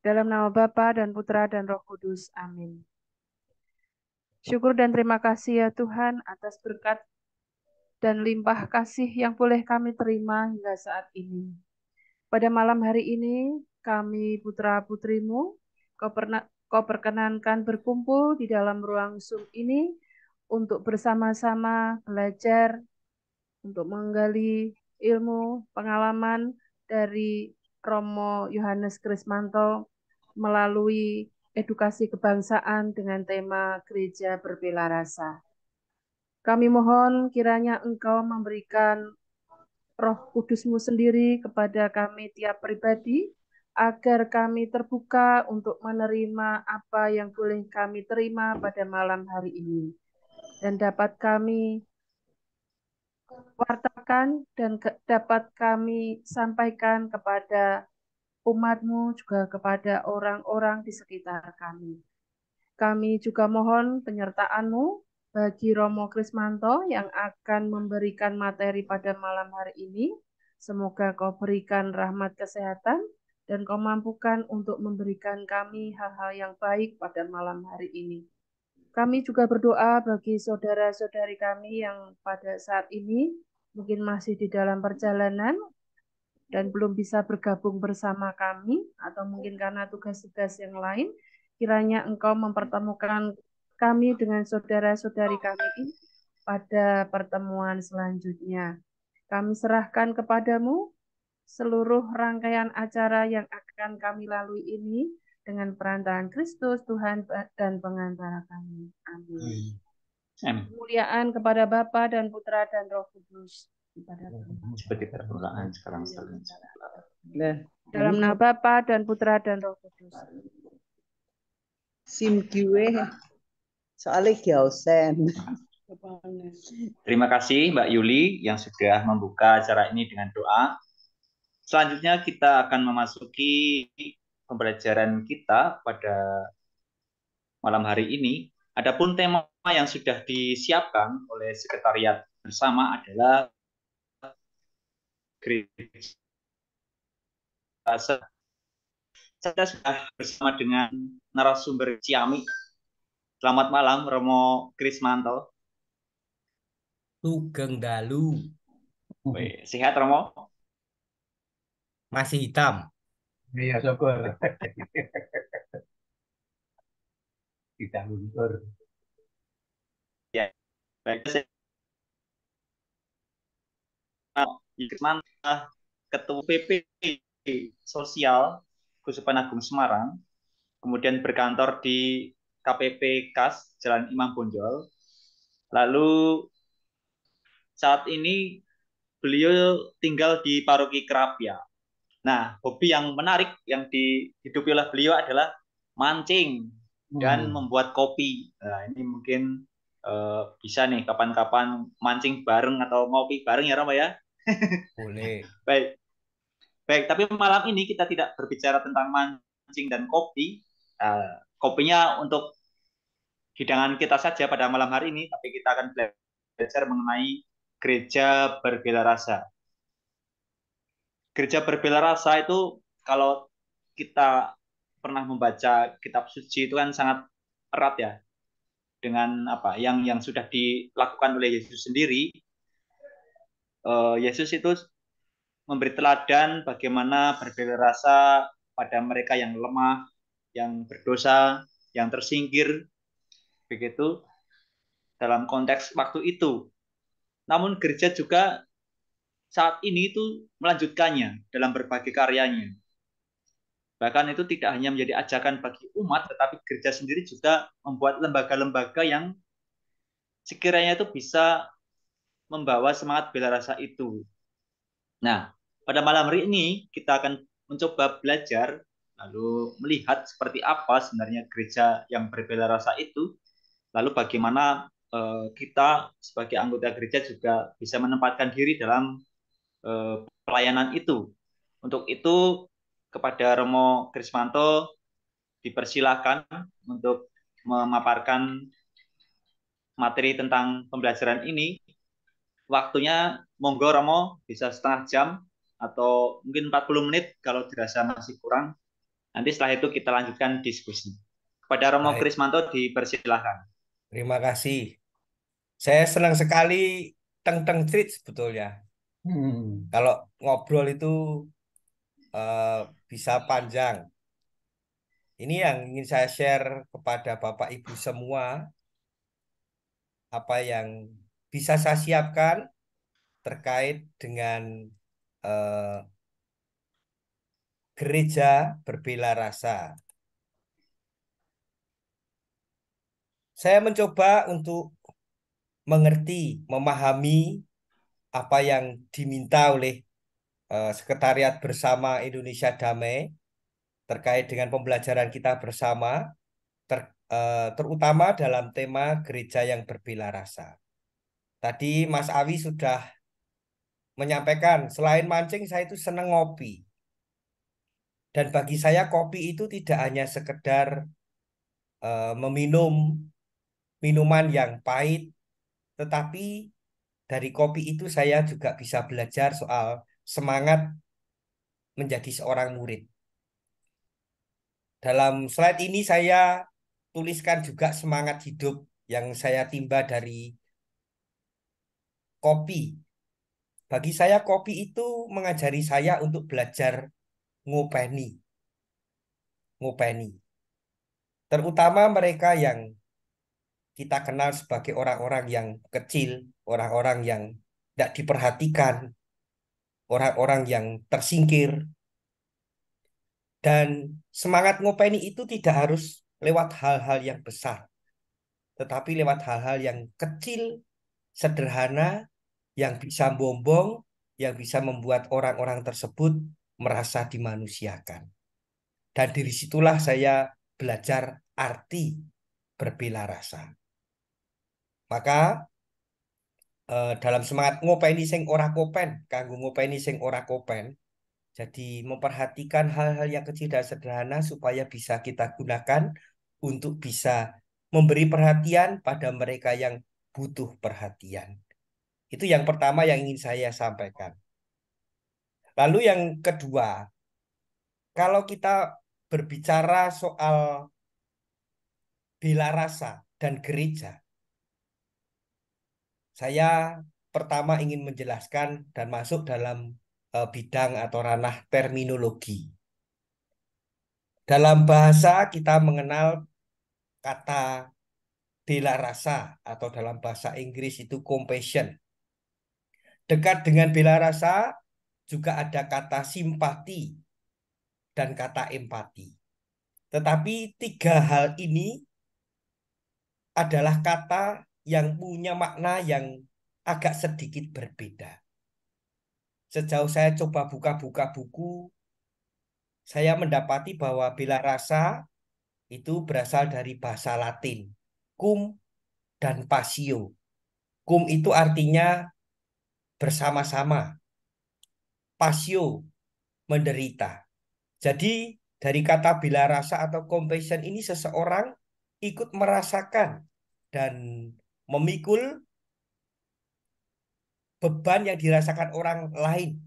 Dalam nama Bapa dan Putra dan Roh Kudus. Amin. Syukur dan terima kasih ya Tuhan atas berkat dan limpah kasih yang boleh kami terima hingga saat ini. Pada malam hari ini, kami putra-putrimu, kau, kau perkenankan berkumpul di dalam ruang Zoom ini untuk bersama-sama belajar, untuk menggali ilmu, pengalaman dari Romo Yohanes Krismanto melalui edukasi kebangsaan dengan tema Gereja Berbela Rasa. Kami mohon kiranya Engkau memberikan roh kudusmu sendiri kepada kami tiap pribadi, agar kami terbuka untuk menerima apa yang boleh kami terima pada malam hari ini. Dan dapat kami wartakan dan dapat kami sampaikan kepada umatmu juga kepada orang-orang di sekitar kami. Kami juga mohon penyertaanmu bagi Romo Krismanto yang akan memberikan materi pada malam hari ini. Semoga kau berikan rahmat kesehatan dan kau mampukan untuk memberikan kami hal-hal yang baik pada malam hari ini. Kami juga berdoa bagi saudara-saudari kami yang pada saat ini mungkin masih di dalam perjalanan dan belum bisa bergabung bersama kami atau mungkin karena tugas-tugas yang lain, kiranya Engkau mempertemukan kami dengan saudara-saudari kami pada pertemuan selanjutnya. Kami serahkan kepadamu seluruh rangkaian acara yang akan kami lalui ini dengan perantaraan Kristus, Tuhan, dan pengantara kami. Amin. Amin. Kemuliaan kepada Bapa dan Putra dan Roh Kudus, Iya, seperti permulaan sekarang iya, sekarang. dalam nama Bapa dan Putra dan Roh Kudus. Sim gue soalnya sen Terima kasih Mbak Yuli yang sudah membuka acara ini dengan doa. Selanjutnya kita akan memasuki pembelajaran kita pada malam hari ini. Adapun tema yang sudah disiapkan oleh sekretariat bersama adalah gereja bahasa. Saya sudah bersama dengan narasumber Ciami. Selamat malam, Romo Krismanto. Tugeng Dalu. Sehat, Romo? Masih hitam. Iya, syukur. Kita luntur. Ya, baik. Ah, Krismanto ketua PP sosial Kusupan Agung Semarang, kemudian berkantor di KPP KAS Jalan Imam Bonjol. Lalu saat ini beliau tinggal di Paroki Kerapia. Nah, hobi yang menarik yang dihidupi oleh beliau adalah mancing dan hmm. membuat kopi. Nah, ini mungkin uh, bisa nih kapan-kapan mancing bareng atau ngopi bareng ya Rama ya. Boleh. Baik. Baik, tapi malam ini kita tidak berbicara tentang mancing dan kopi. Uh, kopinya untuk hidangan kita saja pada malam hari ini, tapi kita akan belajar mengenai gereja berbela rasa. Gereja berbela rasa itu kalau kita pernah membaca kitab suci itu kan sangat erat ya dengan apa yang yang sudah dilakukan oleh Yesus sendiri uh, Yesus itu memberi teladan bagaimana berbela rasa pada mereka yang lemah, yang berdosa, yang tersingkir, begitu dalam konteks waktu itu. Namun gereja juga saat ini itu melanjutkannya dalam berbagai karyanya. Bahkan itu tidak hanya menjadi ajakan bagi umat, tetapi gereja sendiri juga membuat lembaga-lembaga yang sekiranya itu bisa membawa semangat bela rasa itu. Nah, pada malam hari ini kita akan mencoba belajar lalu melihat seperti apa sebenarnya gereja yang berbela rasa itu, lalu bagaimana eh, kita sebagai anggota gereja juga bisa menempatkan diri dalam eh, pelayanan itu. Untuk itu kepada Romo Krismanto dipersilakan untuk memaparkan materi tentang pembelajaran ini waktunya monggo Romo bisa setengah jam atau mungkin 40 menit kalau dirasa masih kurang. Nanti setelah itu kita lanjutkan diskusi. Kepada Romo Baik. Krismanto dipersilahkan. Terima kasih. Saya senang sekali teng-teng street sebetulnya. Hmm. Kalau ngobrol itu uh, bisa panjang. Ini yang ingin saya share kepada Bapak Ibu semua apa yang bisa saya siapkan terkait dengan eh, gereja berbela rasa. Saya mencoba untuk mengerti, memahami apa yang diminta oleh eh, Sekretariat Bersama Indonesia Damai terkait dengan pembelajaran kita bersama, ter, eh, terutama dalam tema gereja yang berbela rasa. Tadi Mas Awi sudah menyampaikan, selain mancing saya itu senang ngopi. Dan bagi saya kopi itu tidak hanya sekedar uh, meminum minuman yang pahit, tetapi dari kopi itu saya juga bisa belajar soal semangat menjadi seorang murid. Dalam slide ini saya tuliskan juga semangat hidup yang saya timba dari kopi. Bagi saya kopi itu mengajari saya untuk belajar ngopeni. Ngopeni. Terutama mereka yang kita kenal sebagai orang-orang yang kecil, orang-orang yang tidak diperhatikan, orang-orang yang tersingkir. Dan semangat ngopeni itu tidak harus lewat hal-hal yang besar, tetapi lewat hal-hal yang kecil, sederhana, yang bisa bombong, yang bisa membuat orang-orang tersebut merasa dimanusiakan. Dan dari situlah saya belajar arti berbela rasa. Maka eh, dalam semangat ngopeni sing ora kopen, kanggo ngopeni sing ora kopen. Jadi memperhatikan hal-hal yang kecil dan sederhana supaya bisa kita gunakan untuk bisa memberi perhatian pada mereka yang butuh perhatian. Itu yang pertama yang ingin saya sampaikan. Lalu yang kedua, kalau kita berbicara soal bela rasa dan gereja, saya pertama ingin menjelaskan dan masuk dalam e, bidang atau ranah terminologi. Dalam bahasa kita mengenal kata bela rasa atau dalam bahasa Inggris itu compassion. Dekat dengan bela rasa juga ada kata simpati dan kata empati. Tetapi tiga hal ini adalah kata yang punya makna yang agak sedikit berbeda. Sejauh saya coba buka-buka buku, saya mendapati bahwa bela rasa itu berasal dari bahasa Latin, cum dan pasio. Cum itu artinya bersama-sama. Pasio menderita. Jadi dari kata bila rasa atau compassion ini seseorang ikut merasakan dan memikul beban yang dirasakan orang lain.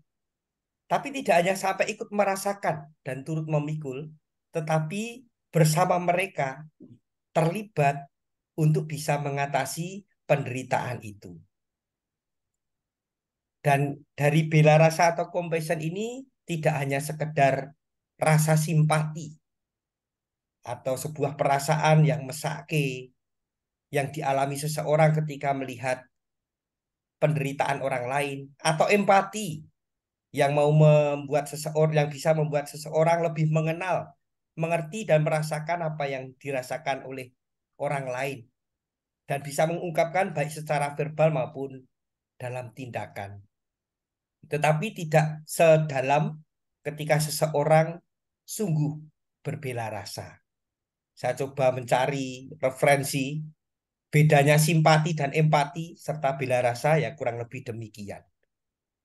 Tapi tidak hanya sampai ikut merasakan dan turut memikul, tetapi bersama mereka terlibat untuk bisa mengatasi penderitaan itu. Dan dari bela rasa atau compassion ini tidak hanya sekedar rasa simpati atau sebuah perasaan yang mesake yang dialami seseorang ketika melihat penderitaan orang lain atau empati yang mau membuat seseorang yang bisa membuat seseorang lebih mengenal, mengerti dan merasakan apa yang dirasakan oleh orang lain dan bisa mengungkapkan baik secara verbal maupun dalam tindakan tetapi tidak sedalam ketika seseorang sungguh berbela rasa. Saya coba mencari referensi bedanya simpati dan empati serta bela rasa ya kurang lebih demikian.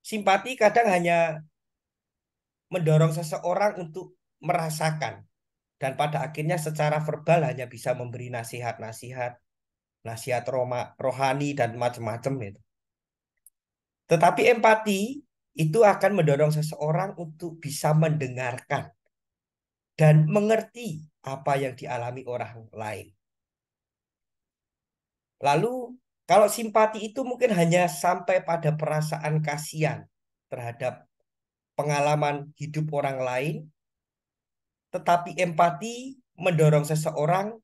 Simpati kadang hanya mendorong seseorang untuk merasakan dan pada akhirnya secara verbal hanya bisa memberi nasihat-nasihat, nasihat roma, rohani dan macam-macam itu. Tetapi empati itu akan mendorong seseorang untuk bisa mendengarkan dan mengerti apa yang dialami orang lain. Lalu kalau simpati itu mungkin hanya sampai pada perasaan kasihan terhadap pengalaman hidup orang lain, tetapi empati mendorong seseorang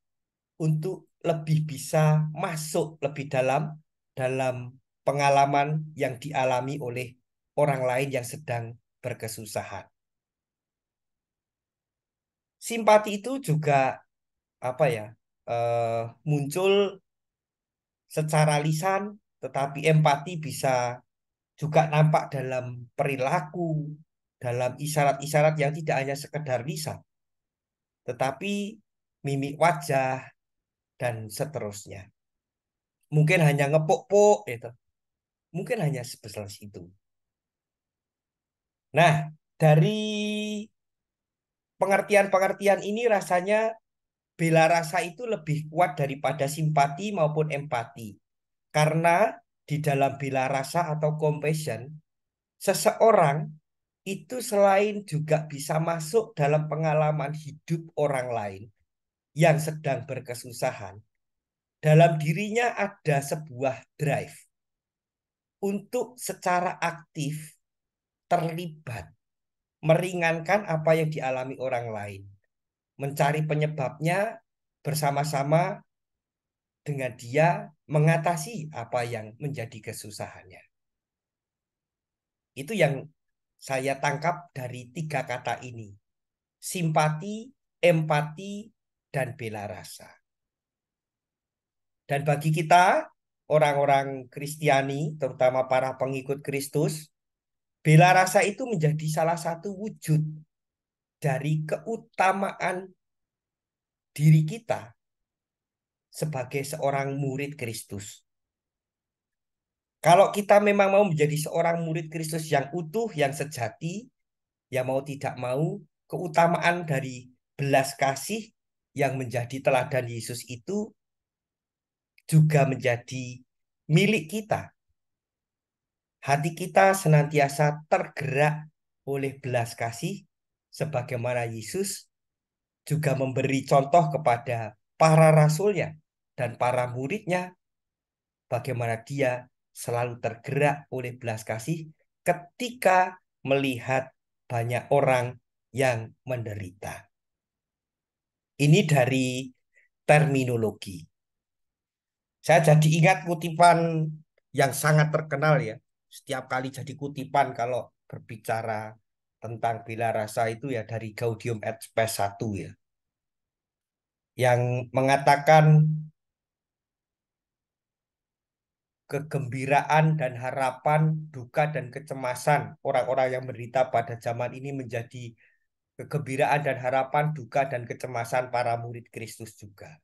untuk lebih bisa masuk lebih dalam dalam pengalaman yang dialami oleh orang lain yang sedang berkesusahan. Simpati itu juga apa ya uh, muncul secara lisan, tetapi empati bisa juga nampak dalam perilaku, dalam isyarat-isyarat yang tidak hanya sekedar lisan, tetapi mimik wajah dan seterusnya. Mungkin hanya ngepok-pok itu. Mungkin hanya sebesar itu. Nah, dari pengertian-pengertian ini rasanya bela rasa itu lebih kuat daripada simpati maupun empati. Karena di dalam bela rasa atau compassion, seseorang itu selain juga bisa masuk dalam pengalaman hidup orang lain yang sedang berkesusahan, dalam dirinya ada sebuah drive untuk secara aktif terlibat meringankan apa yang dialami orang lain, mencari penyebabnya bersama-sama dengan dia mengatasi apa yang menjadi kesusahannya. Itu yang saya tangkap dari tiga kata ini. Simpati, empati, dan bela rasa. Dan bagi kita, orang-orang Kristiani, terutama para pengikut Kristus, Bela rasa itu menjadi salah satu wujud dari keutamaan diri kita sebagai seorang murid Kristus. Kalau kita memang mau menjadi seorang murid Kristus yang utuh, yang sejati, ya mau tidak mau, keutamaan dari belas kasih yang menjadi teladan Yesus itu juga menjadi milik kita. Hati kita senantiasa tergerak oleh belas kasih sebagaimana Yesus juga memberi contoh kepada para rasulnya dan para muridnya bagaimana dia selalu tergerak oleh belas kasih ketika melihat banyak orang yang menderita. Ini dari terminologi. Saya jadi ingat kutipan yang sangat terkenal ya setiap kali jadi kutipan kalau berbicara tentang bila rasa itu ya dari Gaudium et Spes 1 ya. Yang mengatakan kegembiraan dan harapan, duka dan kecemasan orang-orang yang menderita pada zaman ini menjadi kegembiraan dan harapan, duka dan kecemasan para murid Kristus juga.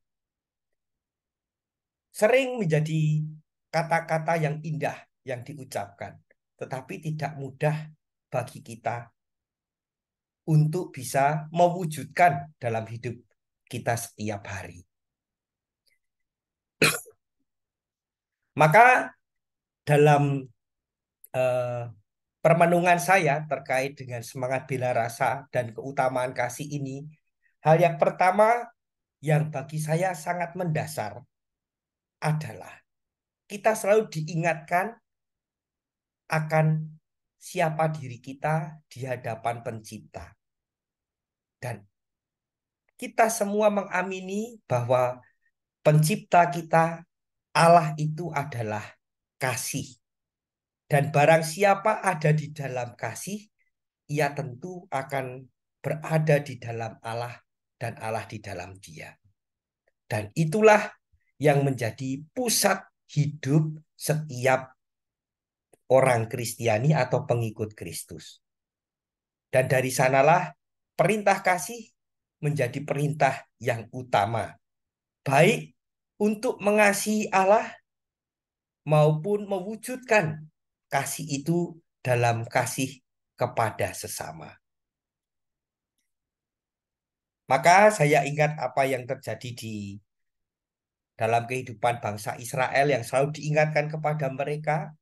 Sering menjadi kata-kata yang indah yang diucapkan, tetapi tidak mudah bagi kita untuk bisa mewujudkan dalam hidup kita setiap hari. Maka dalam eh, permenungan saya terkait dengan semangat bela rasa dan keutamaan kasih ini, hal yang pertama yang bagi saya sangat mendasar adalah kita selalu diingatkan akan siapa diri kita di hadapan pencipta. Dan kita semua mengamini bahwa pencipta kita Allah itu adalah kasih. Dan barang siapa ada di dalam kasih, ia tentu akan berada di dalam Allah dan Allah di dalam dia. Dan itulah yang menjadi pusat hidup setiap orang Kristiani atau pengikut Kristus. Dan dari sanalah perintah kasih menjadi perintah yang utama. Baik untuk mengasihi Allah maupun mewujudkan kasih itu dalam kasih kepada sesama. Maka saya ingat apa yang terjadi di dalam kehidupan bangsa Israel yang selalu diingatkan kepada mereka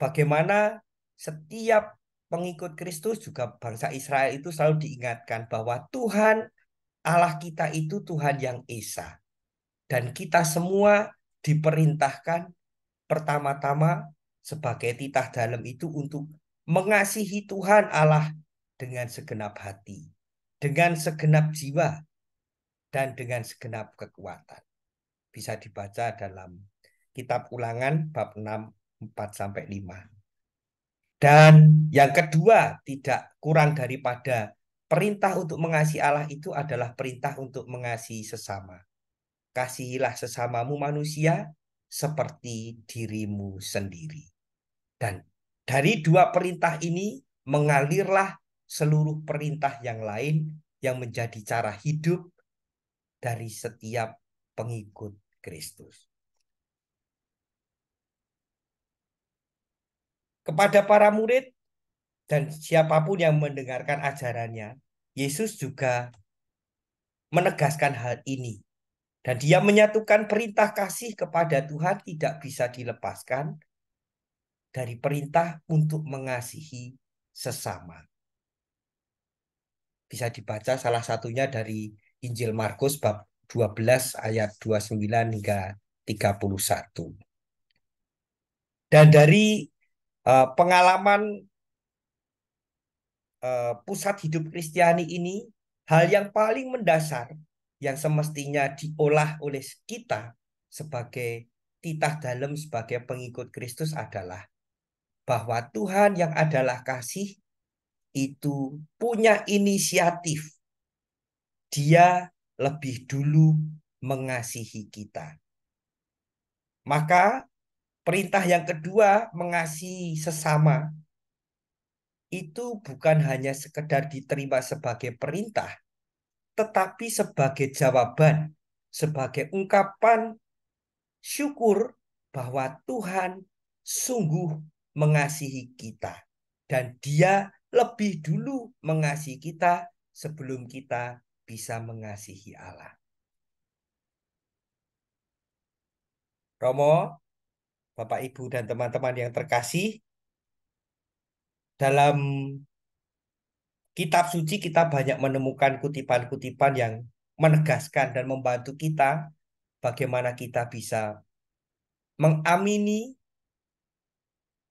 bagaimana setiap pengikut Kristus juga bangsa Israel itu selalu diingatkan bahwa Tuhan Allah kita itu Tuhan yang Esa. Dan kita semua diperintahkan pertama-tama sebagai titah dalam itu untuk mengasihi Tuhan Allah dengan segenap hati, dengan segenap jiwa, dan dengan segenap kekuatan. Bisa dibaca dalam kitab ulangan bab 6 4 sampai 5. Dan yang kedua, tidak kurang daripada perintah untuk mengasihi Allah itu adalah perintah untuk mengasihi sesama. Kasihilah sesamamu manusia seperti dirimu sendiri. Dan dari dua perintah ini mengalirlah seluruh perintah yang lain yang menjadi cara hidup dari setiap pengikut Kristus. kepada para murid dan siapapun yang mendengarkan ajarannya, Yesus juga menegaskan hal ini. Dan dia menyatukan perintah kasih kepada Tuhan tidak bisa dilepaskan dari perintah untuk mengasihi sesama. Bisa dibaca salah satunya dari Injil Markus bab 12 ayat 29 hingga 31. Dan dari Eh, pengalaman uh, pusat hidup Kristiani ini hal yang paling mendasar yang semestinya diolah oleh kita sebagai titah dalam sebagai pengikut Kristus adalah bahwa Tuhan yang adalah kasih itu punya inisiatif. Dia lebih dulu mengasihi kita. Maka Perintah yang kedua, mengasihi sesama. Itu bukan hanya sekedar diterima sebagai perintah, tetapi sebagai jawaban, sebagai ungkapan syukur bahwa Tuhan sungguh mengasihi kita. Dan dia lebih dulu mengasihi kita sebelum kita bisa mengasihi Allah. Romo, Bapak Ibu dan teman-teman yang terkasih, dalam kitab suci kita banyak menemukan kutipan-kutipan yang menegaskan dan membantu kita bagaimana kita bisa mengamini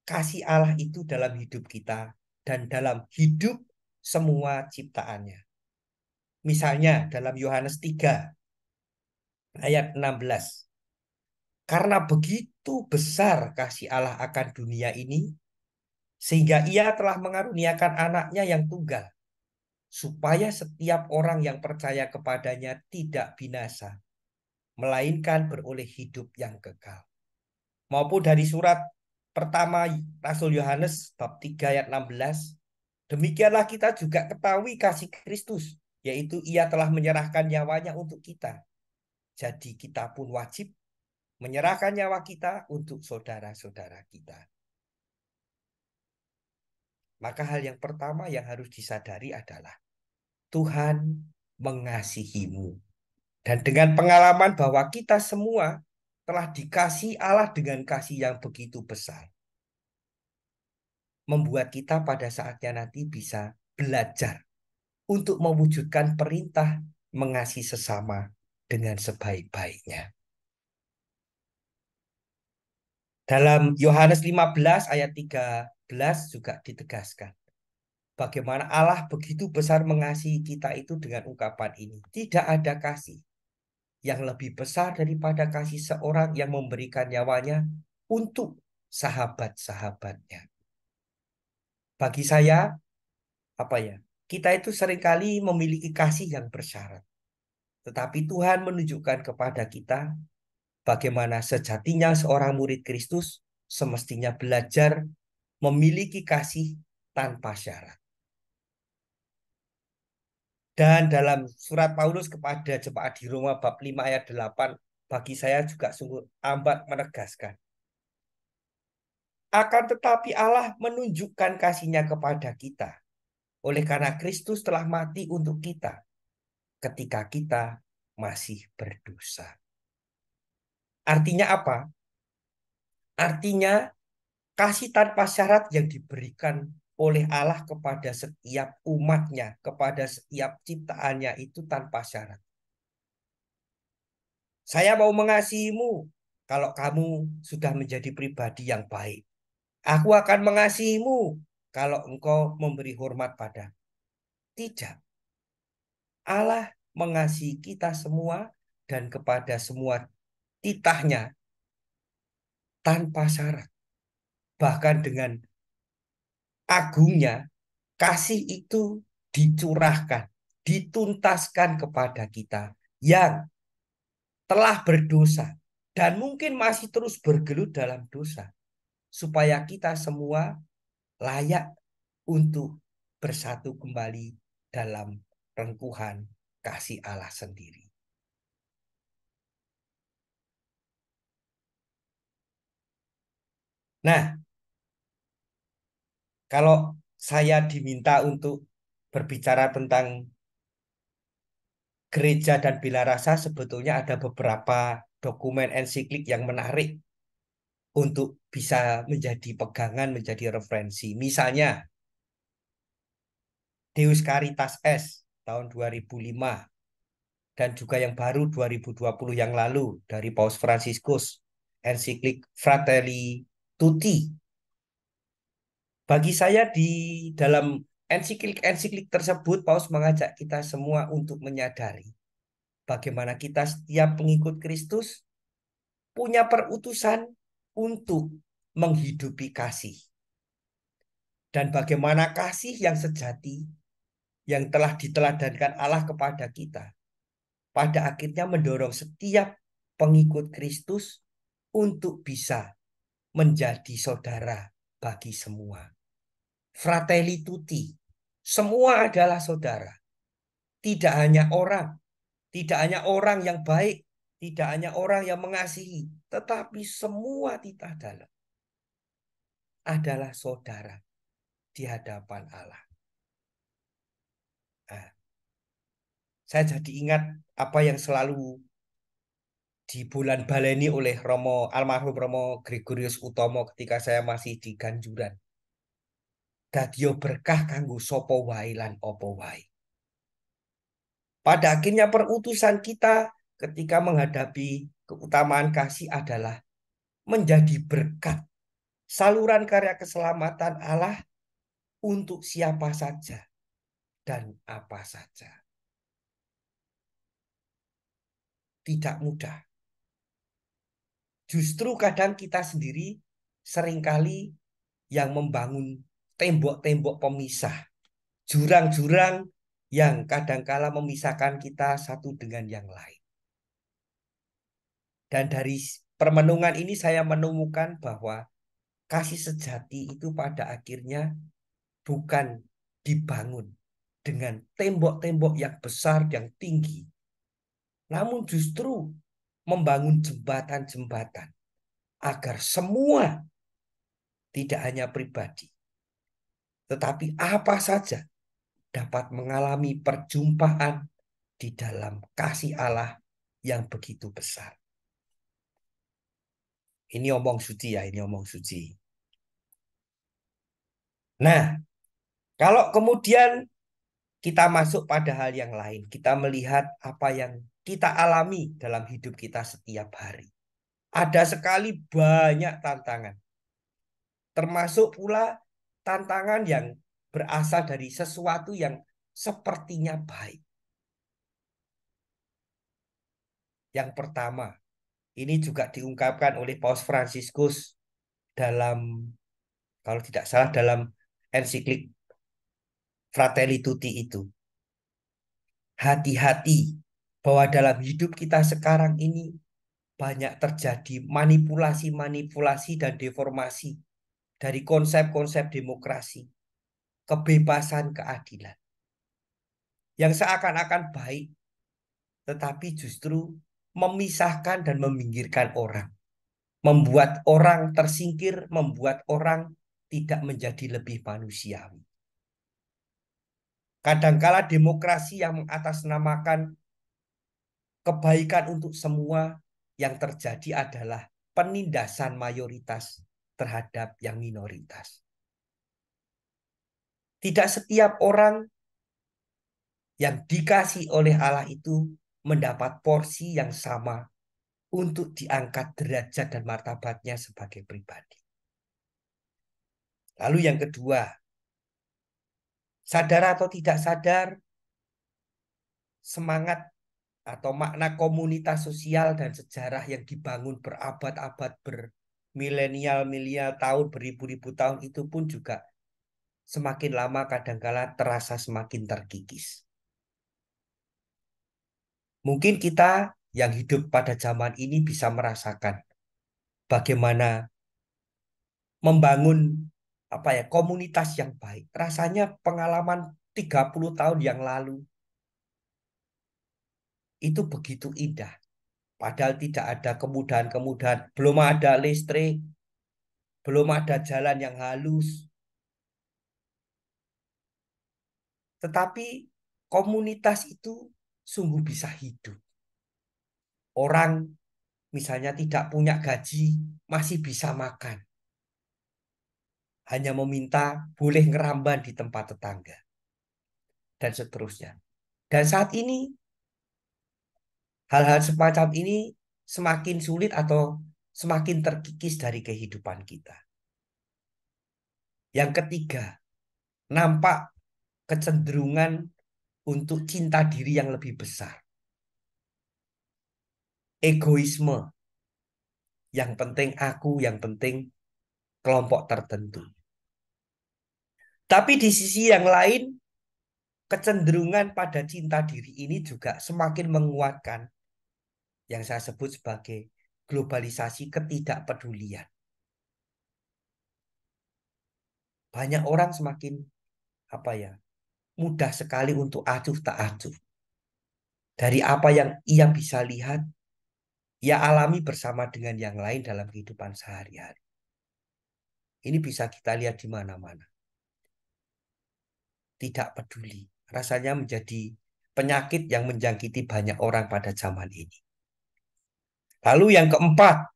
kasih Allah itu dalam hidup kita dan dalam hidup semua ciptaannya. Misalnya dalam Yohanes 3 ayat 16. Karena begitu besar kasih Allah akan dunia ini, sehingga ia telah mengaruniakan anaknya yang tunggal, supaya setiap orang yang percaya kepadanya tidak binasa, melainkan beroleh hidup yang kekal. Maupun dari surat pertama Rasul Yohanes bab 3 ayat 16, demikianlah kita juga ketahui kasih Kristus, yaitu ia telah menyerahkan nyawanya untuk kita. Jadi kita pun wajib menyerahkan nyawa kita untuk saudara-saudara kita. Maka hal yang pertama yang harus disadari adalah Tuhan mengasihimu. Dan dengan pengalaman bahwa kita semua telah dikasih Allah dengan kasih yang begitu besar. Membuat kita pada saatnya nanti bisa belajar untuk mewujudkan perintah mengasihi sesama dengan sebaik-baiknya. Dalam Yohanes 15 ayat 13 juga ditegaskan. Bagaimana Allah begitu besar mengasihi kita itu dengan ungkapan ini. Tidak ada kasih yang lebih besar daripada kasih seorang yang memberikan nyawanya untuk sahabat-sahabatnya. Bagi saya, apa ya, kita itu seringkali memiliki kasih yang bersyarat. Tetapi Tuhan menunjukkan kepada kita bagaimana sejatinya seorang murid Kristus semestinya belajar memiliki kasih tanpa syarat. Dan dalam surat Paulus kepada jemaat di Roma bab 5 ayat 8 bagi saya juga sungguh amat menegaskan. Akan tetapi Allah menunjukkan kasihnya kepada kita. Oleh karena Kristus telah mati untuk kita ketika kita masih berdosa. Artinya apa? Artinya kasih tanpa syarat yang diberikan oleh Allah kepada setiap umatnya, kepada setiap ciptaannya itu tanpa syarat. Saya mau mengasihimu kalau kamu sudah menjadi pribadi yang baik. Aku akan mengasihimu kalau engkau memberi hormat pada. Tidak. Allah mengasihi kita semua dan kepada semua titahnya tanpa syarat. Bahkan dengan agungnya, kasih itu dicurahkan, dituntaskan kepada kita yang telah berdosa dan mungkin masih terus bergelut dalam dosa. Supaya kita semua layak untuk bersatu kembali dalam rengkuhan kasih Allah sendiri. Nah, kalau saya diminta untuk berbicara tentang gereja dan bila rasa sebetulnya ada beberapa dokumen ensiklik yang menarik untuk bisa menjadi pegangan, menjadi referensi. Misalnya Deus Caritas S tahun 2005 dan juga yang baru 2020 yang lalu dari Paus Franciscus ensiklik Fratelli Tuti. Bagi saya di dalam ensiklik-ensiklik tersebut, Paus mengajak kita semua untuk menyadari bagaimana kita setiap pengikut Kristus punya perutusan untuk menghidupi kasih. Dan bagaimana kasih yang sejati yang telah diteladankan Allah kepada kita pada akhirnya mendorong setiap pengikut Kristus untuk bisa menjadi saudara bagi semua. Fratelli tutti, semua adalah saudara. Tidak hanya orang, tidak hanya orang yang baik, tidak hanya orang yang mengasihi, tetapi semua titah dalam adalah saudara di hadapan Allah. Nah, saya jadi ingat apa yang selalu di bulan baleni oleh Romo almarhum Romo Gregorius Utomo ketika saya masih di Ganjuran. Dadio berkah kanggo sopo wai lan opo wai. Pada akhirnya perutusan kita ketika menghadapi keutamaan kasih adalah menjadi berkat saluran karya keselamatan Allah untuk siapa saja dan apa saja. Tidak mudah justru kadang kita sendiri seringkali yang membangun tembok-tembok pemisah, jurang-jurang yang kadangkala memisahkan kita satu dengan yang lain. Dan dari permenungan ini saya menemukan bahwa kasih sejati itu pada akhirnya bukan dibangun dengan tembok-tembok yang besar, yang tinggi. Namun justru membangun jembatan-jembatan agar semua tidak hanya pribadi, tetapi apa saja dapat mengalami perjumpaan di dalam kasih Allah yang begitu besar. Ini omong suci ya, ini omong suci. Nah, kalau kemudian kita masuk pada hal yang lain, kita melihat apa yang kita alami dalam hidup kita setiap hari. Ada sekali banyak tantangan. Termasuk pula tantangan yang berasal dari sesuatu yang sepertinya baik. Yang pertama, ini juga diungkapkan oleh Paus Franciscus dalam kalau tidak salah dalam ensiklik Fratelli Tutti itu. Hati-hati bahwa dalam hidup kita sekarang ini banyak terjadi manipulasi-manipulasi dan deformasi dari konsep-konsep demokrasi, kebebasan, keadilan. Yang seakan-akan baik, tetapi justru memisahkan dan meminggirkan orang. Membuat orang tersingkir, membuat orang tidak menjadi lebih manusiawi. Kadangkala demokrasi yang mengatasnamakan kebaikan untuk semua yang terjadi adalah penindasan mayoritas terhadap yang minoritas. Tidak setiap orang yang dikasih oleh Allah itu mendapat porsi yang sama untuk diangkat derajat dan martabatnya sebagai pribadi. Lalu yang kedua, sadar atau tidak sadar, semangat atau makna komunitas sosial dan sejarah yang dibangun berabad-abad bermilenial-milenial tahun beribu-ribu tahun itu pun juga semakin lama kadangkala terasa semakin terkikis. Mungkin kita yang hidup pada zaman ini bisa merasakan bagaimana membangun apa ya komunitas yang baik. Rasanya pengalaman 30 tahun yang lalu itu begitu indah. Padahal tidak ada kemudahan-kemudahan, belum ada listrik, belum ada jalan yang halus. Tetapi komunitas itu sungguh bisa hidup. Orang misalnya tidak punya gaji, masih bisa makan. Hanya meminta boleh ngeramban di tempat tetangga. Dan seterusnya. Dan saat ini hal-hal semacam ini semakin sulit atau semakin terkikis dari kehidupan kita. Yang ketiga, nampak kecenderungan untuk cinta diri yang lebih besar. Egoisme. Yang penting aku, yang penting kelompok tertentu. Tapi di sisi yang lain, kecenderungan pada cinta diri ini juga semakin menguatkan yang saya sebut sebagai globalisasi ketidakpedulian. Banyak orang semakin apa ya mudah sekali untuk acuh tak acuh. Dari apa yang ia bisa lihat, ia alami bersama dengan yang lain dalam kehidupan sehari-hari. Ini bisa kita lihat di mana-mana. Tidak peduli. Rasanya menjadi penyakit yang menjangkiti banyak orang pada zaman ini. Lalu yang keempat,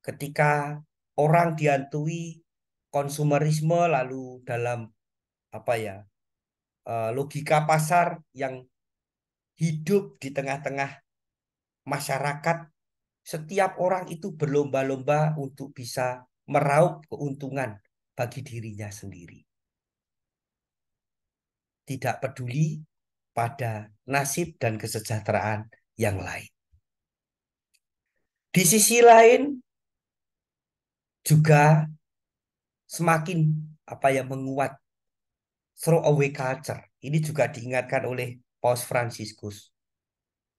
ketika orang dihantui konsumerisme lalu dalam apa ya eh, logika pasar yang hidup di tengah-tengah masyarakat setiap orang itu berlomba-lomba untuk bisa meraup keuntungan bagi dirinya sendiri tidak peduli pada nasib dan kesejahteraan yang lain di sisi lain juga semakin apa yang menguat throw away culture. Ini juga diingatkan oleh Paus Franciscus.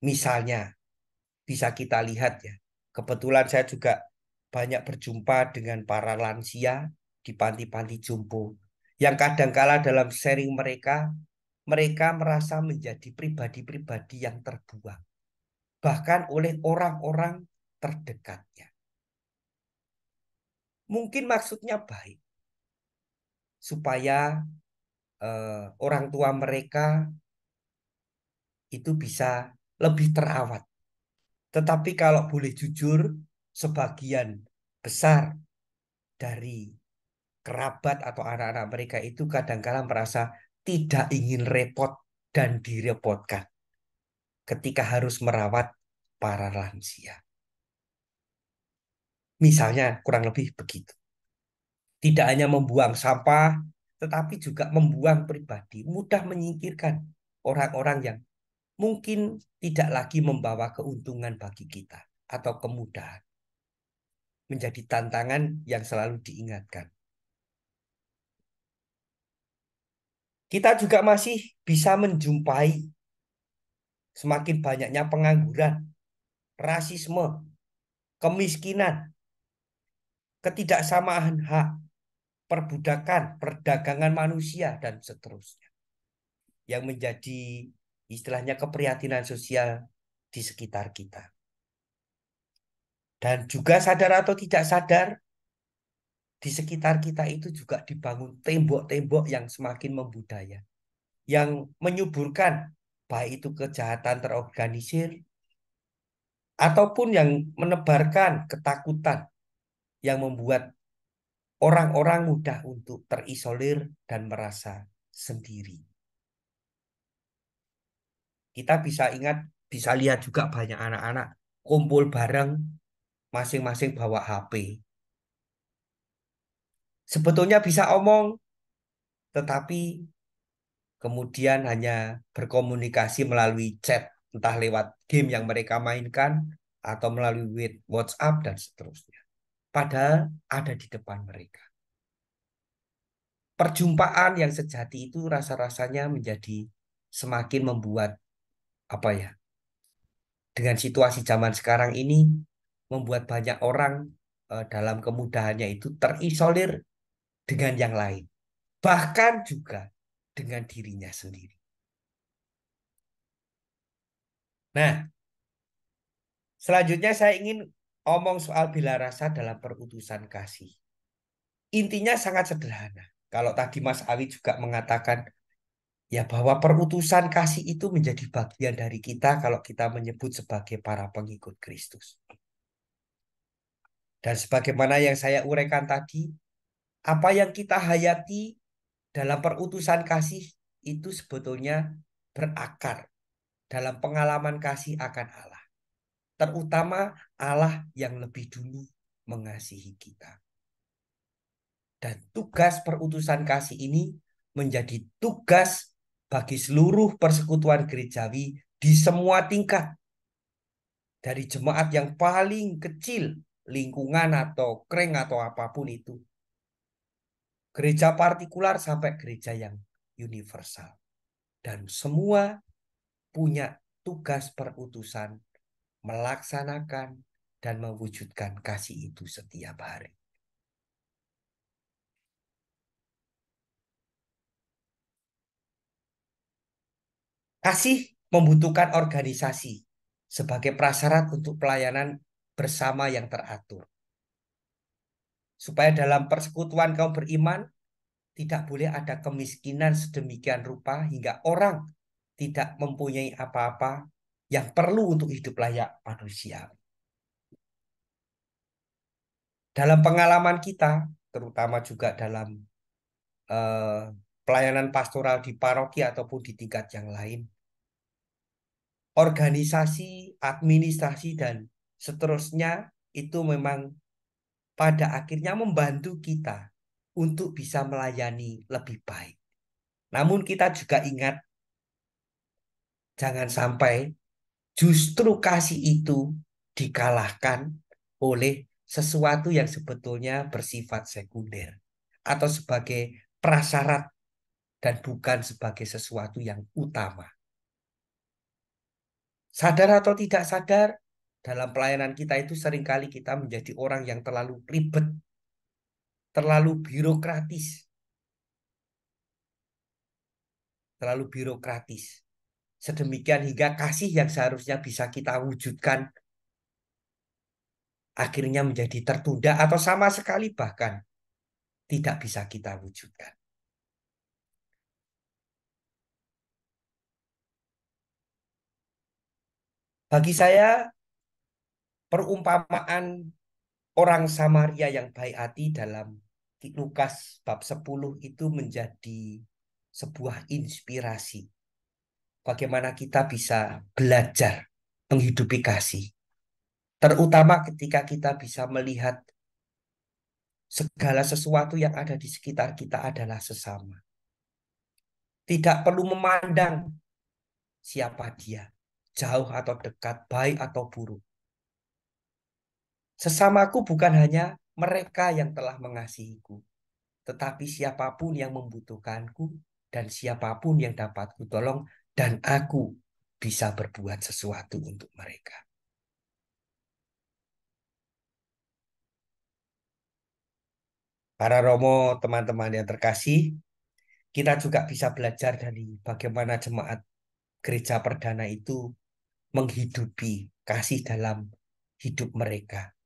Misalnya bisa kita lihat ya. Kebetulan saya juga banyak berjumpa dengan para lansia di panti-panti jompo yang kadangkala dalam sharing mereka mereka merasa menjadi pribadi-pribadi yang terbuang bahkan oleh orang-orang terdekatnya. Mungkin maksudnya baik, supaya eh, orang tua mereka itu bisa lebih terawat. Tetapi kalau boleh jujur, sebagian besar dari kerabat atau anak-anak mereka itu kadang -kadang merasa tidak ingin repot dan direpotkan ketika harus merawat para lansia. Misalnya kurang lebih begitu. Tidak hanya membuang sampah, tetapi juga membuang pribadi. Mudah menyingkirkan orang-orang yang mungkin tidak lagi membawa keuntungan bagi kita atau kemudahan. Menjadi tantangan yang selalu diingatkan. Kita juga masih bisa menjumpai semakin banyaknya pengangguran, rasisme, kemiskinan, ketidaksamaan hak, perbudakan, perdagangan manusia, dan seterusnya. Yang menjadi istilahnya keprihatinan sosial di sekitar kita. Dan juga sadar atau tidak sadar, di sekitar kita itu juga dibangun tembok-tembok yang semakin membudaya. Yang menyuburkan baik itu kejahatan terorganisir, ataupun yang menebarkan ketakutan yang membuat orang-orang mudah untuk terisolir dan merasa sendiri. Kita bisa ingat, bisa lihat juga banyak anak-anak kumpul bareng masing-masing bawa HP. Sebetulnya bisa omong, tetapi kemudian hanya berkomunikasi melalui chat, entah lewat game yang mereka mainkan atau melalui WhatsApp dan seterusnya padahal ada di depan mereka. Perjumpaan yang sejati itu rasa-rasanya menjadi semakin membuat apa ya? Dengan situasi zaman sekarang ini membuat banyak orang eh, dalam kemudahannya itu terisolir dengan yang lain, bahkan juga dengan dirinya sendiri. Nah, selanjutnya saya ingin omong soal bila rasa dalam perutusan kasih. Intinya sangat sederhana. Kalau tadi Mas Awi juga mengatakan ya bahwa perutusan kasih itu menjadi bagian dari kita kalau kita menyebut sebagai para pengikut Kristus. Dan sebagaimana yang saya uraikan tadi, apa yang kita hayati dalam perutusan kasih itu sebetulnya berakar dalam pengalaman kasih akan Allah terutama Allah yang lebih dulu mengasihi kita. Dan tugas perutusan kasih ini menjadi tugas bagi seluruh persekutuan gerejawi di semua tingkat. Dari jemaat yang paling kecil, lingkungan atau kring atau apapun itu. Gereja partikular sampai gereja yang universal. Dan semua punya tugas perutusan melaksanakan, dan mewujudkan kasih itu setiap hari. Kasih membutuhkan organisasi sebagai prasyarat untuk pelayanan bersama yang teratur. Supaya dalam persekutuan kaum beriman tidak boleh ada kemiskinan sedemikian rupa hingga orang tidak mempunyai apa-apa yang perlu untuk hidup layak manusia. Dalam pengalaman kita, terutama juga dalam eh, pelayanan pastoral di paroki ataupun di tingkat yang lain, organisasi, administrasi, dan seterusnya itu memang pada akhirnya membantu kita untuk bisa melayani lebih baik. Namun kita juga ingat jangan sampai justru kasih itu dikalahkan oleh sesuatu yang sebetulnya bersifat sekunder atau sebagai prasyarat dan bukan sebagai sesuatu yang utama. Sadar atau tidak sadar, dalam pelayanan kita itu seringkali kita menjadi orang yang terlalu ribet, terlalu birokratis. Terlalu birokratis sedemikian hingga kasih yang seharusnya bisa kita wujudkan akhirnya menjadi tertunda atau sama sekali bahkan tidak bisa kita wujudkan. Bagi saya perumpamaan orang Samaria yang baik hati dalam Lukas bab 10 itu menjadi sebuah inspirasi bagaimana kita bisa belajar menghidupi kasih. Terutama ketika kita bisa melihat segala sesuatu yang ada di sekitar kita adalah sesama. Tidak perlu memandang siapa dia, jauh atau dekat, baik atau buruk. Sesamaku bukan hanya mereka yang telah mengasihiku, tetapi siapapun yang membutuhkanku dan siapapun yang dapat kutolong dan aku bisa berbuat sesuatu untuk mereka. Para Romo, teman-teman yang terkasih, kita juga bisa belajar dari bagaimana jemaat gereja perdana itu menghidupi kasih dalam hidup mereka.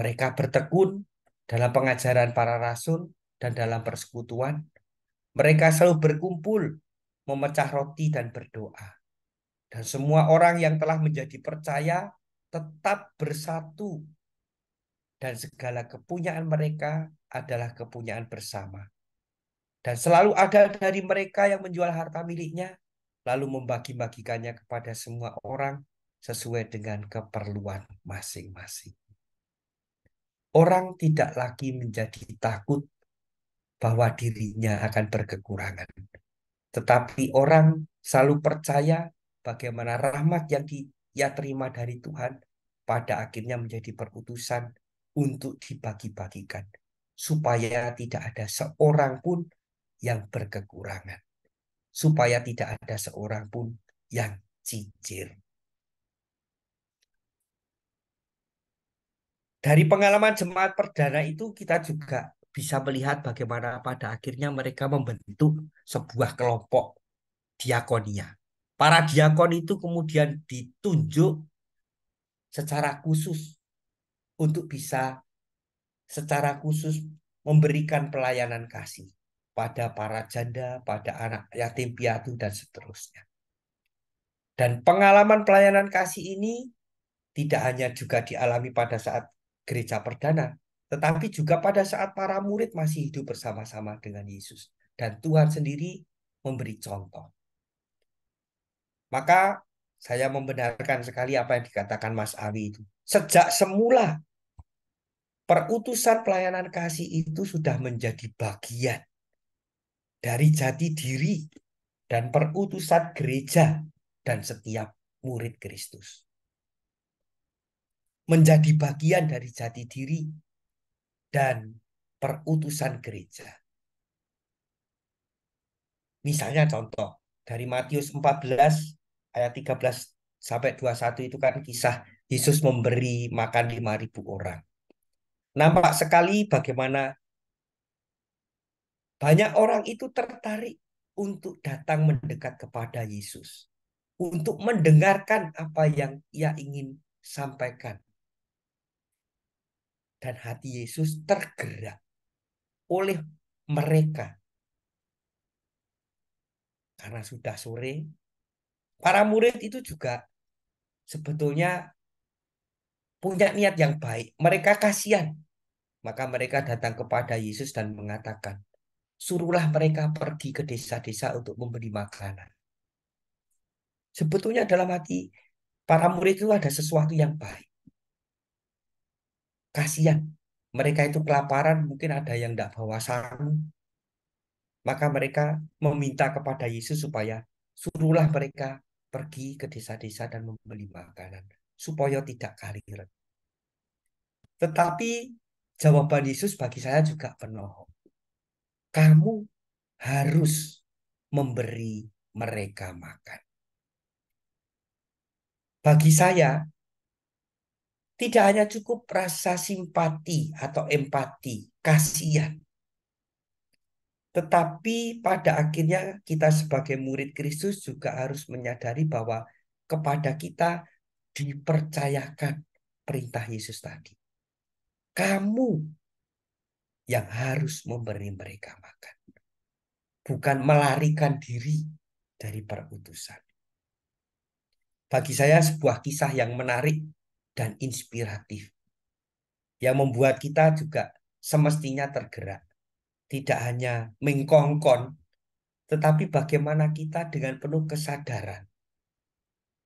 Mereka bertekun dalam pengajaran para rasul dan dalam persekutuan. Mereka selalu berkumpul memecah roti dan berdoa. Dan semua orang yang telah menjadi percaya tetap bersatu. Dan segala kepunyaan mereka adalah kepunyaan bersama. Dan selalu ada dari mereka yang menjual harta miliknya, lalu membagi-bagikannya kepada semua orang sesuai dengan keperluan masing-masing. Orang tidak lagi menjadi takut bahwa dirinya akan berkekurangan tetapi orang selalu percaya bagaimana rahmat yang dia terima dari Tuhan pada akhirnya menjadi perutusan untuk dibagi-bagikan supaya tidak ada seorang pun yang berkekurangan supaya tidak ada seorang pun yang cicir. Dari pengalaman jemaat perdana itu kita juga bisa melihat bagaimana pada akhirnya mereka membentuk sebuah kelompok diakonia. Para diakon itu kemudian ditunjuk secara khusus untuk bisa secara khusus memberikan pelayanan kasih pada para janda, pada anak yatim piatu dan seterusnya. Dan pengalaman pelayanan kasih ini tidak hanya juga dialami pada saat gereja perdana, tetapi juga pada saat para murid masih hidup bersama-sama dengan Yesus. Dan Tuhan sendiri memberi contoh. Maka saya membenarkan sekali apa yang dikatakan Mas Awi itu. Sejak semula perutusan pelayanan kasih itu sudah menjadi bagian dari jati diri dan perutusan gereja dan setiap murid Kristus menjadi bagian dari jati diri dan perutusan gereja. Misalnya contoh dari Matius 14 ayat 13 sampai 21 itu kan kisah Yesus memberi makan 5000 orang. Nampak sekali bagaimana banyak orang itu tertarik untuk datang mendekat kepada Yesus, untuk mendengarkan apa yang ia ingin sampaikan dan hati Yesus tergerak oleh mereka. Karena sudah sore, para murid itu juga sebetulnya punya niat yang baik. Mereka kasihan. Maka mereka datang kepada Yesus dan mengatakan, suruhlah mereka pergi ke desa-desa untuk membeli makanan. Sebetulnya dalam hati para murid itu ada sesuatu yang baik kasihan mereka itu kelaparan mungkin ada yang tidak bawa sarung maka mereka meminta kepada Yesus supaya suruhlah mereka pergi ke desa-desa dan membeli makanan supaya tidak kaliren. Tetapi jawaban Yesus bagi saya juga penuh. Kamu harus memberi mereka makan. Bagi saya, tidak hanya cukup rasa simpati atau empati, kasihan. Tetapi pada akhirnya kita sebagai murid Kristus juga harus menyadari bahwa kepada kita dipercayakan perintah Yesus tadi. Kamu yang harus memberi mereka makan. Bukan melarikan diri dari perutusan. Bagi saya sebuah kisah yang menarik dan inspiratif yang membuat kita juga semestinya tergerak. Tidak hanya mengkongkon, tetapi bagaimana kita dengan penuh kesadaran